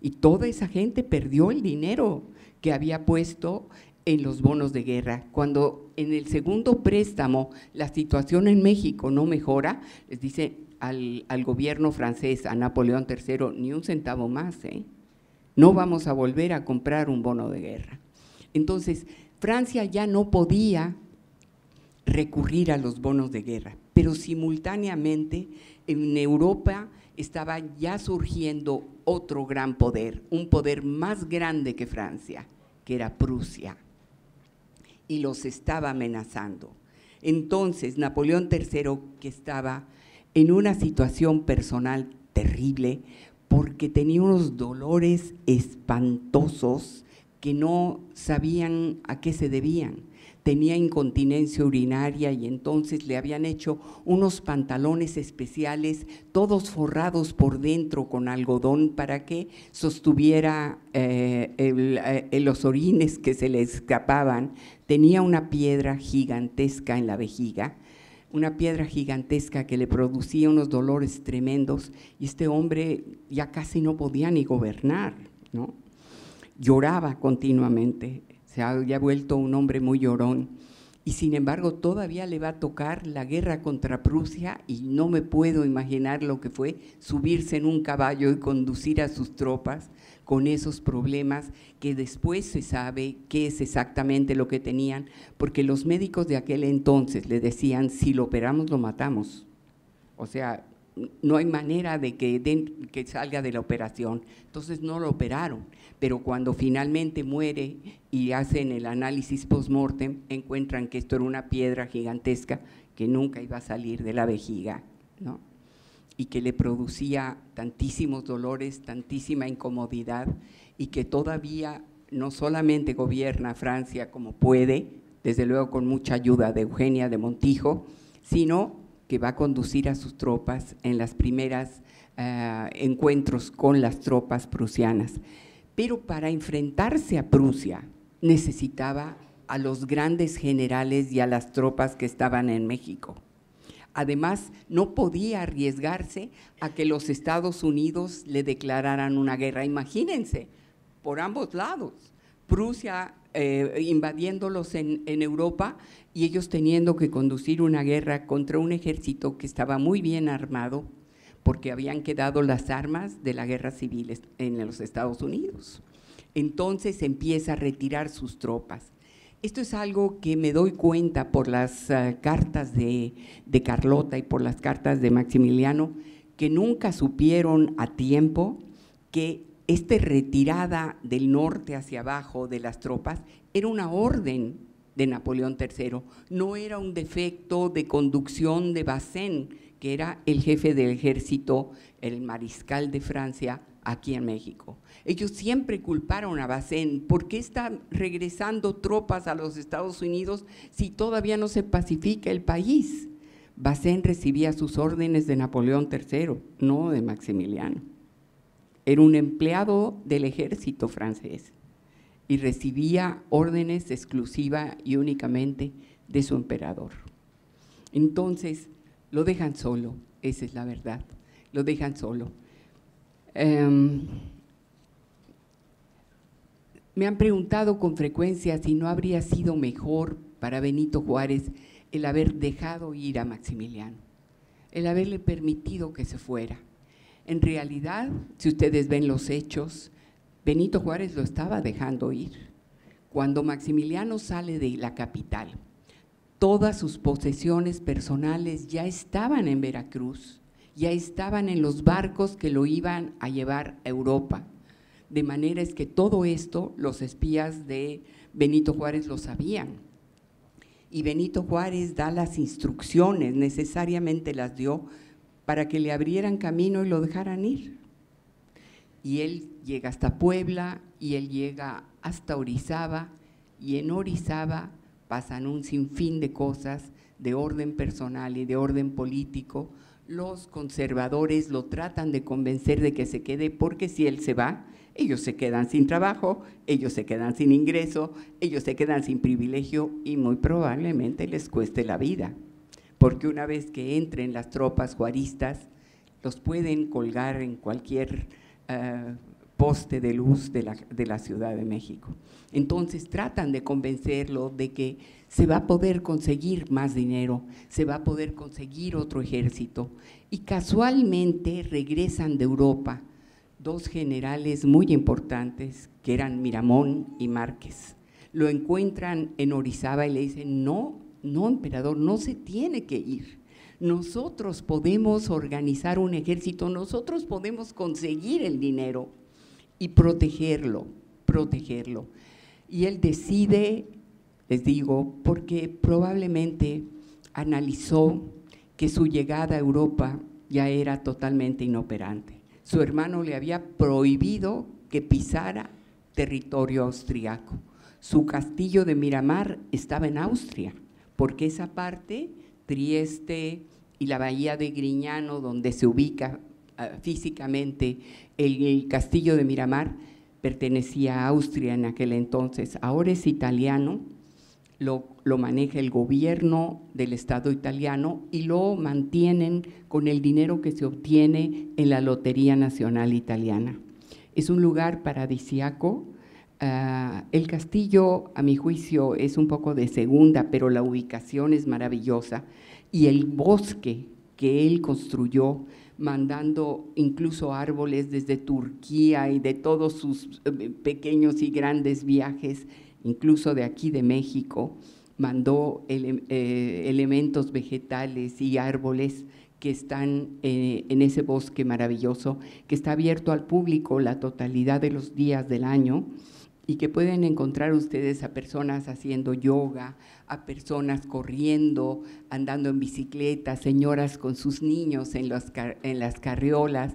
Y toda esa gente perdió el dinero que había puesto en los bonos de guerra. Cuando en el segundo préstamo la situación en México no mejora, les dice al, al gobierno francés, a Napoleón III, ni un centavo más, ¿eh? no vamos a volver a comprar un bono de guerra. Entonces, Francia ya no podía recurrir a los bonos de guerra, pero simultáneamente en Europa estaba ya surgiendo otro gran poder, un poder más grande que Francia, que era Prusia, y los estaba amenazando. Entonces, Napoleón III, que estaba en una situación personal terrible, porque tenía unos dolores espantosos que no sabían a qué se debían tenía incontinencia urinaria y entonces le habían hecho unos pantalones especiales, todos forrados por dentro con algodón para que sostuviera eh, eh, eh, los orines que se le escapaban. Tenía una piedra gigantesca en la vejiga una piedra gigantesca que le producía unos dolores tremendos y este hombre ya casi no podía ni gobernar, ¿no? Lloraba continuamente ya ha vuelto un hombre muy llorón. Y sin embargo, todavía le va a tocar la guerra contra Prusia y no me puedo imaginar lo que fue subirse en un caballo y conducir a sus tropas con esos problemas que después se sabe qué es exactamente lo que tenían, porque los médicos de aquel entonces le decían, si lo operamos, lo matamos. O sea, no hay manera de que, salga de la operación. Entonces no lo operaron, pero cuando finalmente muere y hacen el análisis post-mortem, encuentran que esto era una piedra gigantesca que nunca iba a salir de la vejiga, ¿no? y que le producía tantísimos dolores, tantísima incomodidad, y que todavía no solamente gobierna Francia como puede, desde luego con mucha ayuda de Eugenia de Montijo, sino que va a conducir a sus tropas en los primeros eh, encuentros con las tropas prusianas. Pero para enfrentarse a Prusia necesitaba a los grandes generales y a las tropas que estaban en México. Además, no podía arriesgarse a que los Estados Unidos le declararan una guerra. Imagínense, por ambos lados, Prusia eh, invadiéndolos en Europa y ellos teniendo que conducir una guerra contra un ejército que estaba muy bien armado porque habían quedado las armas de la guerra civil en los Estados Unidos. Entonces empieza a retirar sus tropas. Esto es algo que me doy cuenta por las eh, cartas de Carlota y por las cartas de Maximiliano, que nunca supieron a tiempo que esta retirada del norte hacia abajo de las tropas era una orden de Napoleón III. No era un defecto de conducción de Bazaine, que era el jefe del ejército, el mariscal de Francia, aquí en México. Ellos siempre culparon a Bacén. ¿Por qué están regresando tropas a los Estados Unidos si todavía no se pacifica el país? Bacén recibía sus órdenes de Napoleón III, no de Maximiliano. Era un empleado del ejército francés y recibía órdenes exclusiva y únicamente de su emperador. Entonces, lo dejan solo, esa es la verdad, lo dejan solo. Em, me han preguntado con frecuencia si no habría sido mejor para Benito Juárez el haber dejado ir a Maximiliano, el haberle permitido que se fuera. En realidad, si ustedes ven los hechos, Benito Juárez lo estaba dejando ir. Cuando Maximiliano sale de la capital, todas sus posesiones personales ya estaban en Veracruz, ya estaban en los barcos que lo iban a llevar a Europa. De manera es que todo esto los espías de Benito Juárez lo sabían. Y Benito Juárez da las instrucciones, necesariamente las dio, para que le abrieran camino y lo dejaran ir y él llega hasta Puebla y él llega hasta Orizaba y en Orizaba pasan un sinfín de cosas de orden personal y de orden político. Los conservadores lo tratan de convencer de que se quede porque si él se va, ellos se quedan sin trabajo, ellos se quedan sin ingreso, ellos se quedan sin privilegio y muy probablemente les cueste la vida. Porque una vez que entren las tropas juaristas, los pueden colgar en cualquier eh, poste de luz de la, de la, Ciudad de México. Entonces tratan de convencerlo de que se va a poder conseguir más dinero, se va a poder conseguir otro ejército. Y casualmente regresan de Europa dos generales muy importantes, que eran Miramón y Márquez. Lo encuentran en Orizaba y le dicen, no, no, emperador, no se tiene que ir. Nosotros podemos organizar un ejército, nosotros podemos conseguir el dinero y protegerlo, protegerlo. Y él decide, les digo, porque probablemente analizó que su llegada a Europa ya era totalmente inoperante. Su hermano le había prohibido que pisara territorio austriaco. Su castillo de Miramar estaba en Austria, porque esa parte Trieste y la bahía de Griñano, donde se ubica ah, físicamente el, castillo de Miramar, pertenecía a Austria en aquel entonces. Ahora es italiano, lo, lo, maneja el gobierno del Estado italiano y lo mantienen con el dinero que se obtiene en la Lotería Nacional Italiana. Es un lugar paradisiaco Ah, el castillo, a mi juicio, es un poco de segunda, pero la ubicación es maravillosa. Y el bosque que él construyó, mandando incluso árboles desde Turquía y de todos sus eh, pequeños y grandes viajes, incluso de aquí de México, mandó eh, elementos vegetales y árboles que están eh, en ese bosque maravilloso, que está abierto al público la totalidad de los días del año y que pueden encontrar ustedes a personas haciendo yoga, a personas corriendo, andando en bicicleta, señoras con sus niños en, las carriolas,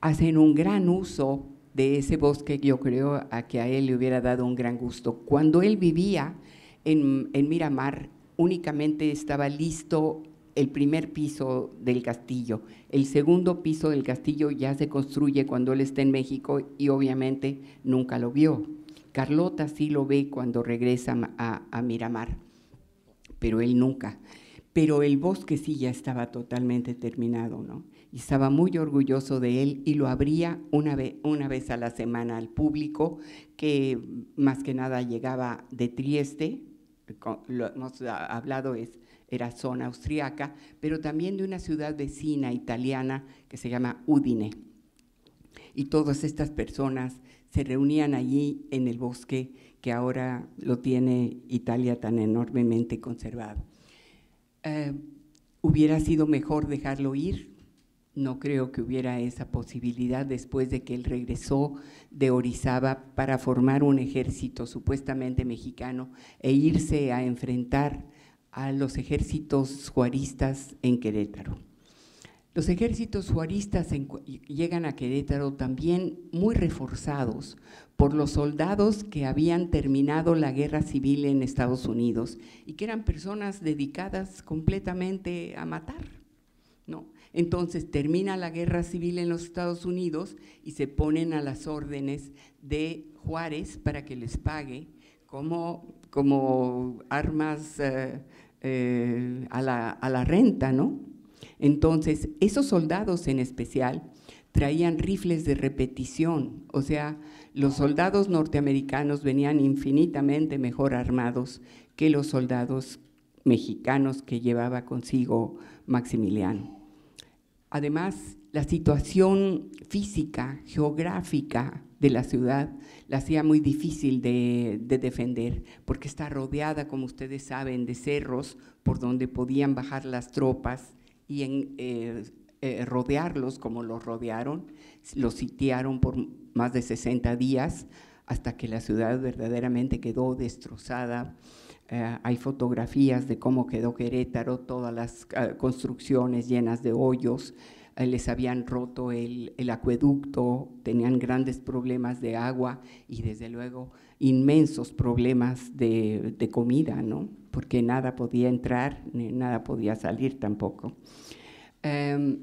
hacen un gran uso de ese bosque yo creo que a él le hubiera dado un gran gusto. Cuando él vivía en, en Miramar, únicamente estaba listo el primer piso del castillo. El segundo piso del castillo ya se construye cuando él está en México y obviamente nunca lo vio. Carlota sí lo ve cuando regresa a, Miramar, pero él nunca. Pero el bosque sí ya estaba totalmente terminado, ¿no? Y estaba muy orgulloso de él y lo abría una vez, a la semana al público, que más que nada llegaba de Trieste, lo hemos hablado, es, era zona austriaca, pero también de una ciudad vecina italiana que se llama Udine. Y todas estas personas se reunían allí en el bosque que ahora lo tiene Italia tan enormemente conservado. Eh, hubiera sido mejor dejarlo ir, no creo que hubiera esa posibilidad después de que él regresó de Orizaba para formar un ejército supuestamente mexicano e irse a enfrentar a los ejércitos juaristas en Querétaro. Los ejércitos juaristas llegan a Querétaro también muy reforzados por los soldados que habían terminado la guerra civil en Estados Unidos y que eran personas dedicadas completamente a matar. ¿no? Entonces termina la guerra civil en los Estados Unidos y se ponen a las órdenes de Juárez para que les pague como, como armas eh, eh, a, la, a la renta, ¿no? Entonces, esos soldados en especial traían rifles de repetición, o sea, los soldados norteamericanos venían infinitamente mejor armados que los soldados mexicanos que llevaba consigo Maximiliano. Además, la situación física, geográfica de la ciudad la hacía muy difícil de, defender, porque está rodeada, como ustedes saben, de cerros por donde podían bajar las tropas y en, eh, eh, rodearlos como los rodearon, los sitiaron por más de 60 días hasta que la ciudad verdaderamente quedó destrozada. Eh, hay fotografías de cómo quedó Querétaro, todas las ah, construcciones llenas de hoyos, les habían roto el, acueducto, tenían grandes problemas de agua y desde luego inmensos problemas de, de comida, ¿no? porque nada podía entrar nada podía salir tampoco. Em,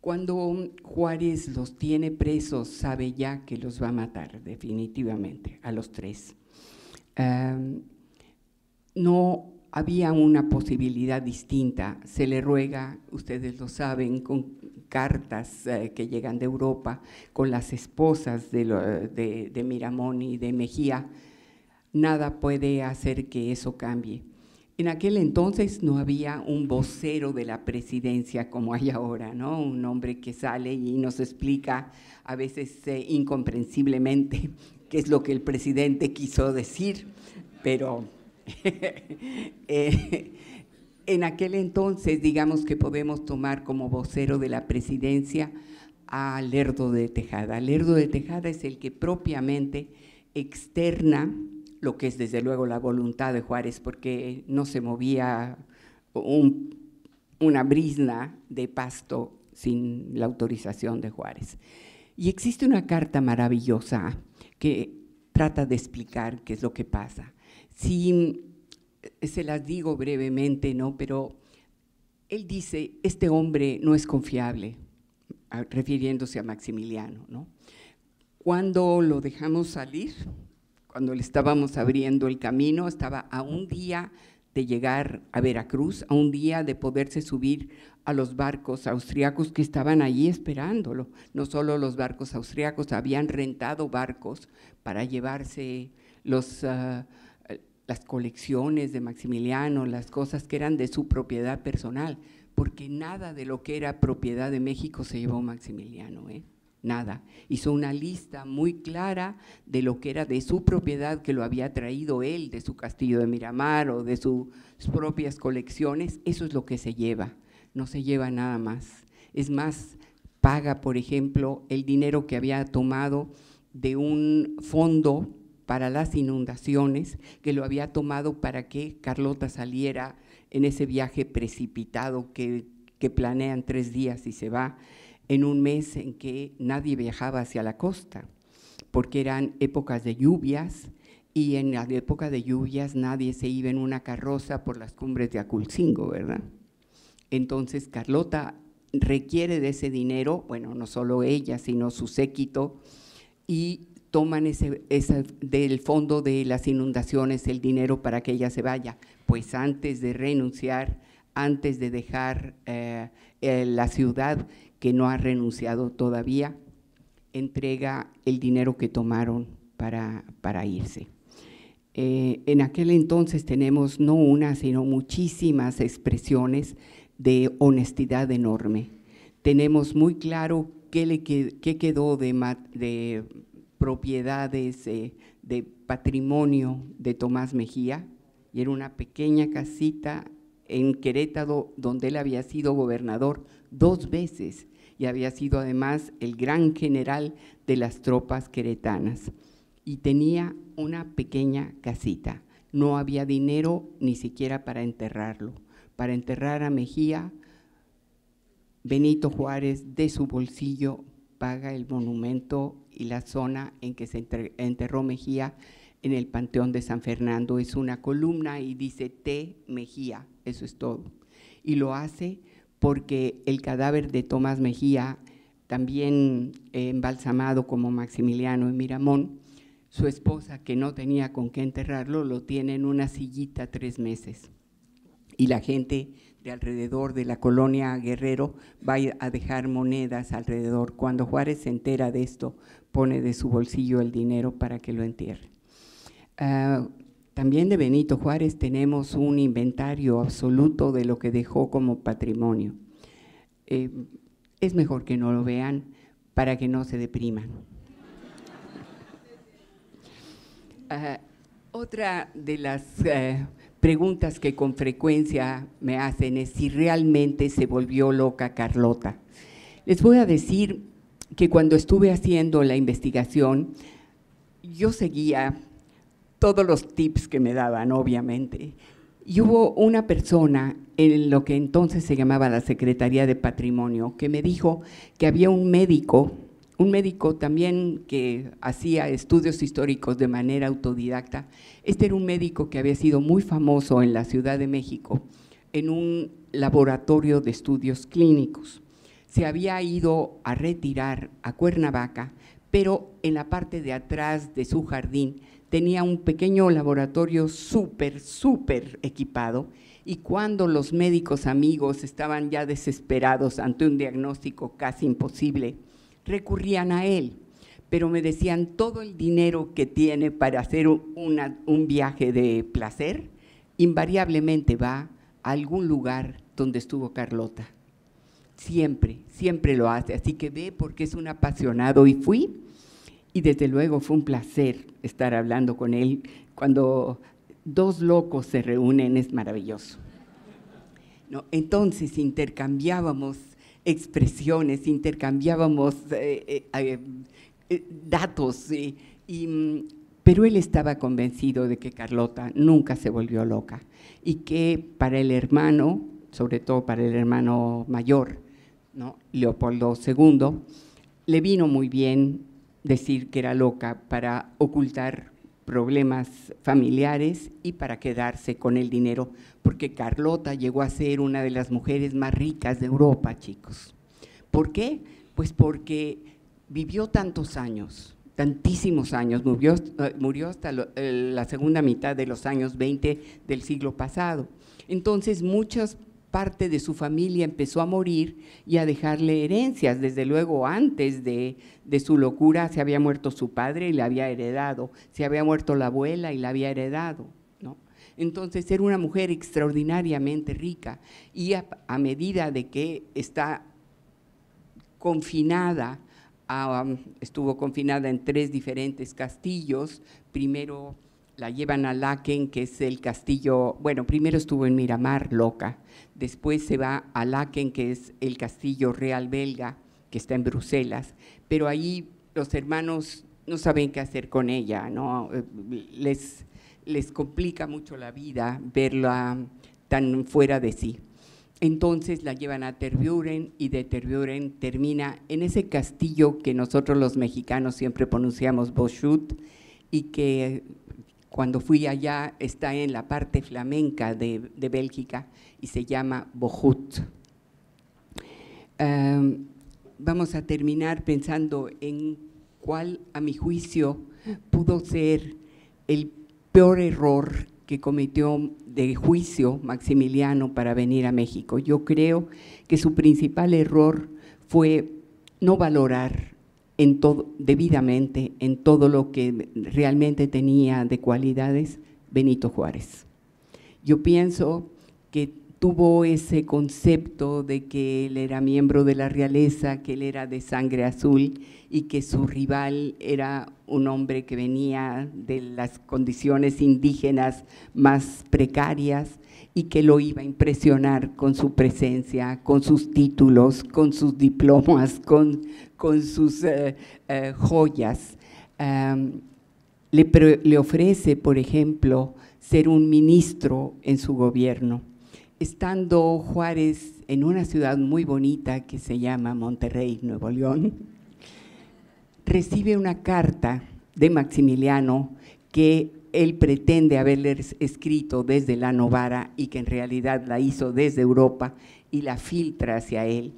cuando Juárez los tiene presos, sabe ya que los va a matar definitivamente, a los tres. Em, no había una posibilidad distinta. Se le ruega, ustedes lo saben, con cartas eh, que llegan de Europa, con las esposas de, de Miramón y de Mejía, nada puede hacer que eso cambie. En aquel entonces no había un vocero de la presidencia como hay ahora, ¿no? Un hombre que sale y nos explica a veces eh, incomprensiblemente qué es lo que el presidente quiso decir, pero [LAUGHS] eh, en aquel entonces digamos que podemos tomar como vocero de la presidencia a Lerdo de Tejada. Lerdo de Tejada es el que propiamente externa lo que es desde luego la voluntad de Juárez, porque no se movía una brisna de pasto sin la autorización de Juárez. Y existe una carta maravillosa que trata de explicar qué es lo que pasa. Si se las digo brevemente, ¿no? Pero él dice, este hombre no es confiable, refiriéndose a Maximiliano, ¿no? Cuando lo dejamos salir, cuando le estábamos abriendo el camino, estaba a un día de llegar a Veracruz, a un día de poderse subir a los barcos austriacos que estaban allí esperándolo. No solo los barcos austriacos, habían rentado barcos para llevarse ah, las colecciones de Maximiliano, las cosas que eran de su propiedad personal, porque nada de lo que era propiedad de México se llevó Maximiliano. ¿eh? nada. Hizo una lista muy clara de lo que era de su propiedad que lo había traído él de su castillo de Miramar o de sus propias colecciones. Eso es lo que se lleva, no se lleva nada más. Es más, paga, por ejemplo, el dinero que había tomado de un fondo para las inundaciones, que lo había tomado para que Carlota saliera en ese viaje precipitado que, planean tres días y se va en un mes en que nadie viajaba hacia la costa, porque eran épocas de lluvias y en la época de lluvias nadie se iba en una carroza por las cumbres de Aculcingo, ¿verdad? Entonces Carlota requiere de ese dinero, bueno, no solo ella, sino su séquito, y toman ese, del fondo de las inundaciones el dinero para que ella se vaya. Pues antes de renunciar, antes de dejar eh, eh, la ciudad, que no ha renunciado todavía, entrega el dinero que tomaron para, para irse. Eh, en aquel entonces tenemos no una, sino muchísimas expresiones de honestidad enorme. Tenemos muy claro qué, le, quedó de, propiedades, eh, de patrimonio de Tomás Mejía, y era una pequeña casita en Querétaro, donde él había sido gobernador dos veces y había sido además el gran general de las tropas queretanas. Y tenía una pequeña casita. No había dinero ni siquiera para enterrarlo. Para enterrar a Mejía, Benito Juárez de su bolsillo paga el monumento y la zona en que se enterró Mejía en el Panteón de San Fernando. Es una columna y dice T. Mejía, eso es todo. Y lo hace porque el cadáver de Tomás Mejía, también eh, embalsamado como Maximiliano y Miramón, su esposa, que no tenía con qué enterrarlo, lo tiene en una sillita tres meses. Y la gente de alrededor de la colonia Guerrero va a dejar monedas alrededor. Cuando Juárez se entera de esto, pone de su bolsillo el dinero para que lo entierre. Ah, también de Benito Juárez tenemos un inventario absoluto de lo que dejó como patrimonio. Eh, es mejor que no lo vean para que no se depriman. [LAUGHS] Ah, otra de las eh, preguntas que con frecuencia me hacen es si realmente se volvió loca Carlota. Les voy a decir que cuando estuve haciendo la investigación, yo seguía todos los tips que me daban, obviamente. Y hubo una persona en lo que entonces se llamaba la Secretaría de Patrimonio que me dijo que había un médico, un médico también que hacía estudios históricos de manera autodidacta. Este era un médico que había sido muy famoso en la Ciudad de México en un laboratorio de estudios clínicos. Se había ido a retirar a Cuernavaca, pero en la parte de atrás de su jardín tenía un pequeño laboratorio súper, súper equipado y cuando los médicos amigos estaban ya desesperados ante un diagnóstico casi imposible, recurrían a él, pero me decían todo el dinero que tiene para hacer un viaje de placer, invariablemente va a algún lugar donde estuvo Carlota. Siempre, siempre lo hace. Así que ve porque es un apasionado y fui y desde luego fue un placer estar hablando con él. Cuando dos locos se reúnen es maravilloso. No, entonces intercambiábamos expresiones, intercambiábamos eh, eh, eh, datos, y, mm, pero él estaba convencido de que Carlota nunca se volvió loca y que para el hermano, sobre todo para el hermano mayor, ¿no? Leopoldo II, le vino muy bien decir que era loca para ocultar problemas familiares y para quedarse con el dinero, porque Carlota llegó a ser una de las mujeres más ricas de Europa, chicos. ¿Por qué? Pues porque vivió tantos años, tantísimos años, murió, eh, hasta eh, la segunda mitad de los años 20 del siglo pasado. Entonces, muchas parte de su familia empezó a morir y a dejarle herencias. Desde luego, antes de, su locura, se había muerto su padre y la había heredado, se había muerto la abuela y la había heredado. Entonces, era una mujer extraordinariamente rica y a, medida de que está confinada, estuvo confinada en tres diferentes castillos, primero la llevan a Laken, que es el castillo, bueno, primero estuvo en Miramar, loca, después se va a Laken, que es el castillo real belga, que está en Bruselas, pero ahí los hermanos no saben qué hacer con ella, ¿no? Eh, les, les complica mucho la vida verla tan fuera de sí. Entonces la llevan a Terburen y de Terburen termina en ese castillo que nosotros los mexicanos siempre pronunciamos Boschut y que cuando fui allá, está en la parte flamenca de, de Bélgica y se llama Bohut. Em, vamos a terminar pensando en cuál, a mi juicio, pudo ser el peor error que cometió de juicio Maximiliano para venir a México. Yo creo que su principal error fue no valorar debidamente en todo lo que realmente tenía de cualidades Benito Juárez. Yo pienso que tuvo ese concepto de que él era miembro de la realeza, que él era de sangre azul y que su rival era un hombre que venía de las condiciones indígenas más precarias y que lo iba a impresionar con su presencia, con sus títulos, con sus diplomas, con, con sus eh, eh, joyas. le, le, ofrece, por ejemplo, ser un ministro en su gobierno. Estando Juárez en una ciudad muy bonita que se llama Monterrey, Nuevo León, recibe una carta de Maximiliano que él pretende haberles escrito desde la Novara y que en realidad la hizo desde Europa y la filtra hacia él.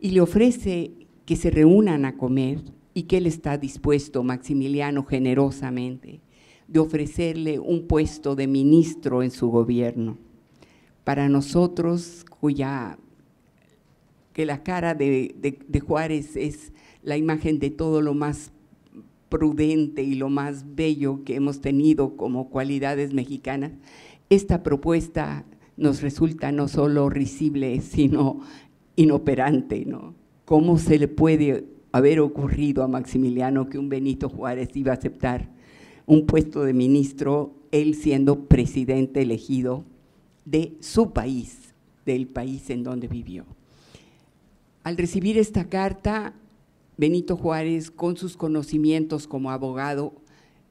Y le ofrece que se reúnan a comer y que él está dispuesto, Maximiliano, generosamente, de ofrecerle un puesto de ministro en su gobierno. Para nosotros, cuya que la cara de, de Juárez es la imagen de todo lo más prudente y lo más bello que hemos tenido como cualidades mexicanas, esta propuesta nos resulta no solo risible, sino inoperante. ¿no? ¿Cómo se le puede haber ocurrido a Maximiliano que un Benito Juárez iba a aceptar un puesto de ministro, él siendo presidente elegido de su país, del país en donde vivió? Al recibir esta carta, Benito Juárez, con sus conocimientos como abogado,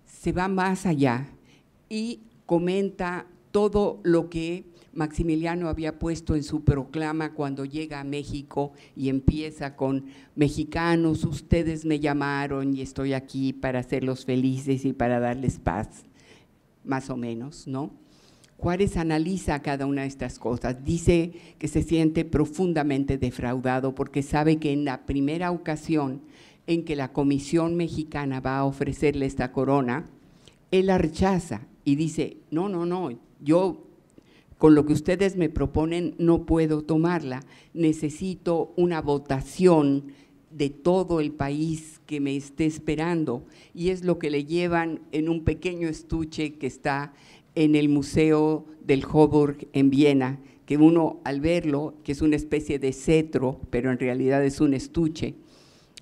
se va más allá y comenta todo lo que Maximiliano había puesto en su proclama cuando llega a México y empieza con, mexicanos, ustedes me llamaron y estoy aquí para hacerlos felices y para darles paz, más o menos, ¿no? Juárez analiza cada una de estas cosas. Dice que se siente profundamente defraudado porque sabe que en la primera ocasión en que la Comisión Mexicana va a ofrecerle esta corona, él la rechaza y dice, no, no, no, yo con lo que ustedes me proponen no puedo tomarla, necesito una votación de todo el país que me esté esperando y es lo que le llevan en un pequeño estuche que está en el Museo del Hoburg en Viena, que uno al verlo, que es una especie de cetro, pero en realidad es un estuche,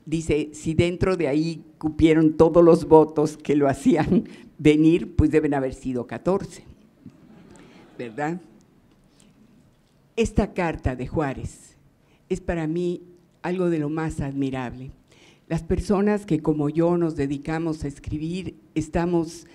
dice, si dentro de ahí cupieron todos los votos que lo hacían [LAUGHS] venir, pues deben haber sido 14, ¿verdad? Esta carta de Juárez es para mí algo de lo más admirable. Las personas que como yo nos dedicamos a escribir estamos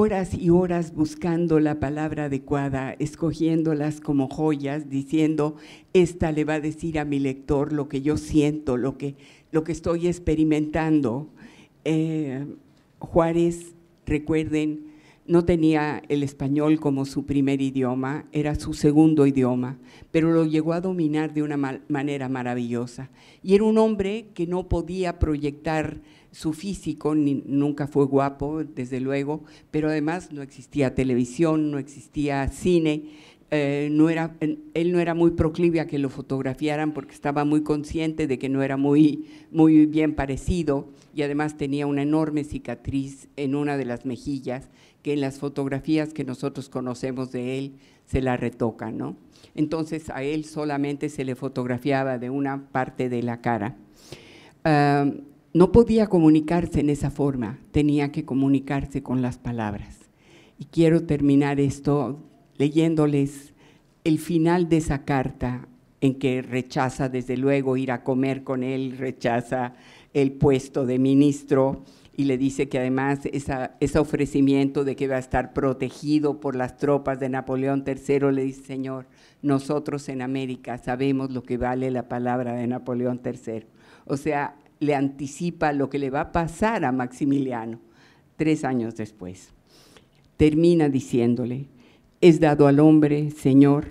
horas y horas buscando la palabra adecuada, escogiéndolas como joyas, diciendo, esta le va a decir a mi lector lo que yo siento, lo que, lo que estoy experimentando. Eh, Juárez, recuerden, no tenía el español como su primer idioma, era su segundo idioma, pero lo llegó a dominar de una manera maravillosa. Y era un hombre que no podía proyectar su físico nunca fue guapo, desde luego, pero además no existía televisión, no existía cine, eh, él no era muy proclive a que lo fotografiaran porque estaba muy consciente de que no era muy, muy bien parecido y además tenía una enorme cicatriz en una de las mejillas que en las fotografías que nosotros conocemos de él se la retoca, ¿no? Entonces a él solamente se le fotografiaba de una parte de la cara. No podía comunicarse en esa forma, tenía que comunicarse con las palabras. Y quiero terminar esto leyéndoles el final de esa carta en que rechaza desde luego ir a comer con él, rechaza el puesto de ministro y le dice que además esa, ese ofrecimiento de que va a estar protegido por las tropas de Napoleón III, le dice, Señor, nosotros en América sabemos lo que vale la palabra de Napoleón III. O sea, le anticipa lo que le va a pasar a Maximiliano tres años después. Termina diciéndole, es dado al hombre, Señor,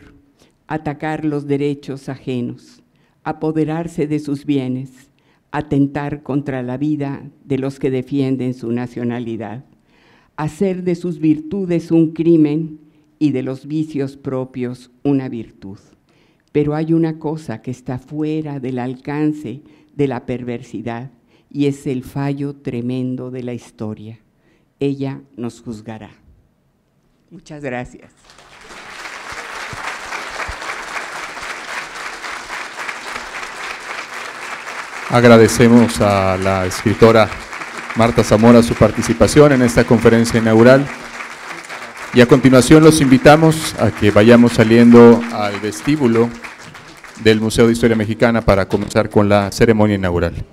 atacar los derechos ajenos, apoderarse de sus bienes, atentar contra la vida de los que defienden su nacionalidad, hacer de sus virtudes un crimen y de los vicios propios una virtud. Pero hay una cosa que está fuera del alcance de la perversidad y es el fallo tremendo de la historia. Ella nos juzgará. Muchas gracias. Agradecemos a la escritora Marta Zamora su participación en esta conferencia inaugural. Y a continuación los invitamos a que vayamos saliendo al vestíbulo del Museo de Historia Mexicana para comenzar con la ceremonia inaugural.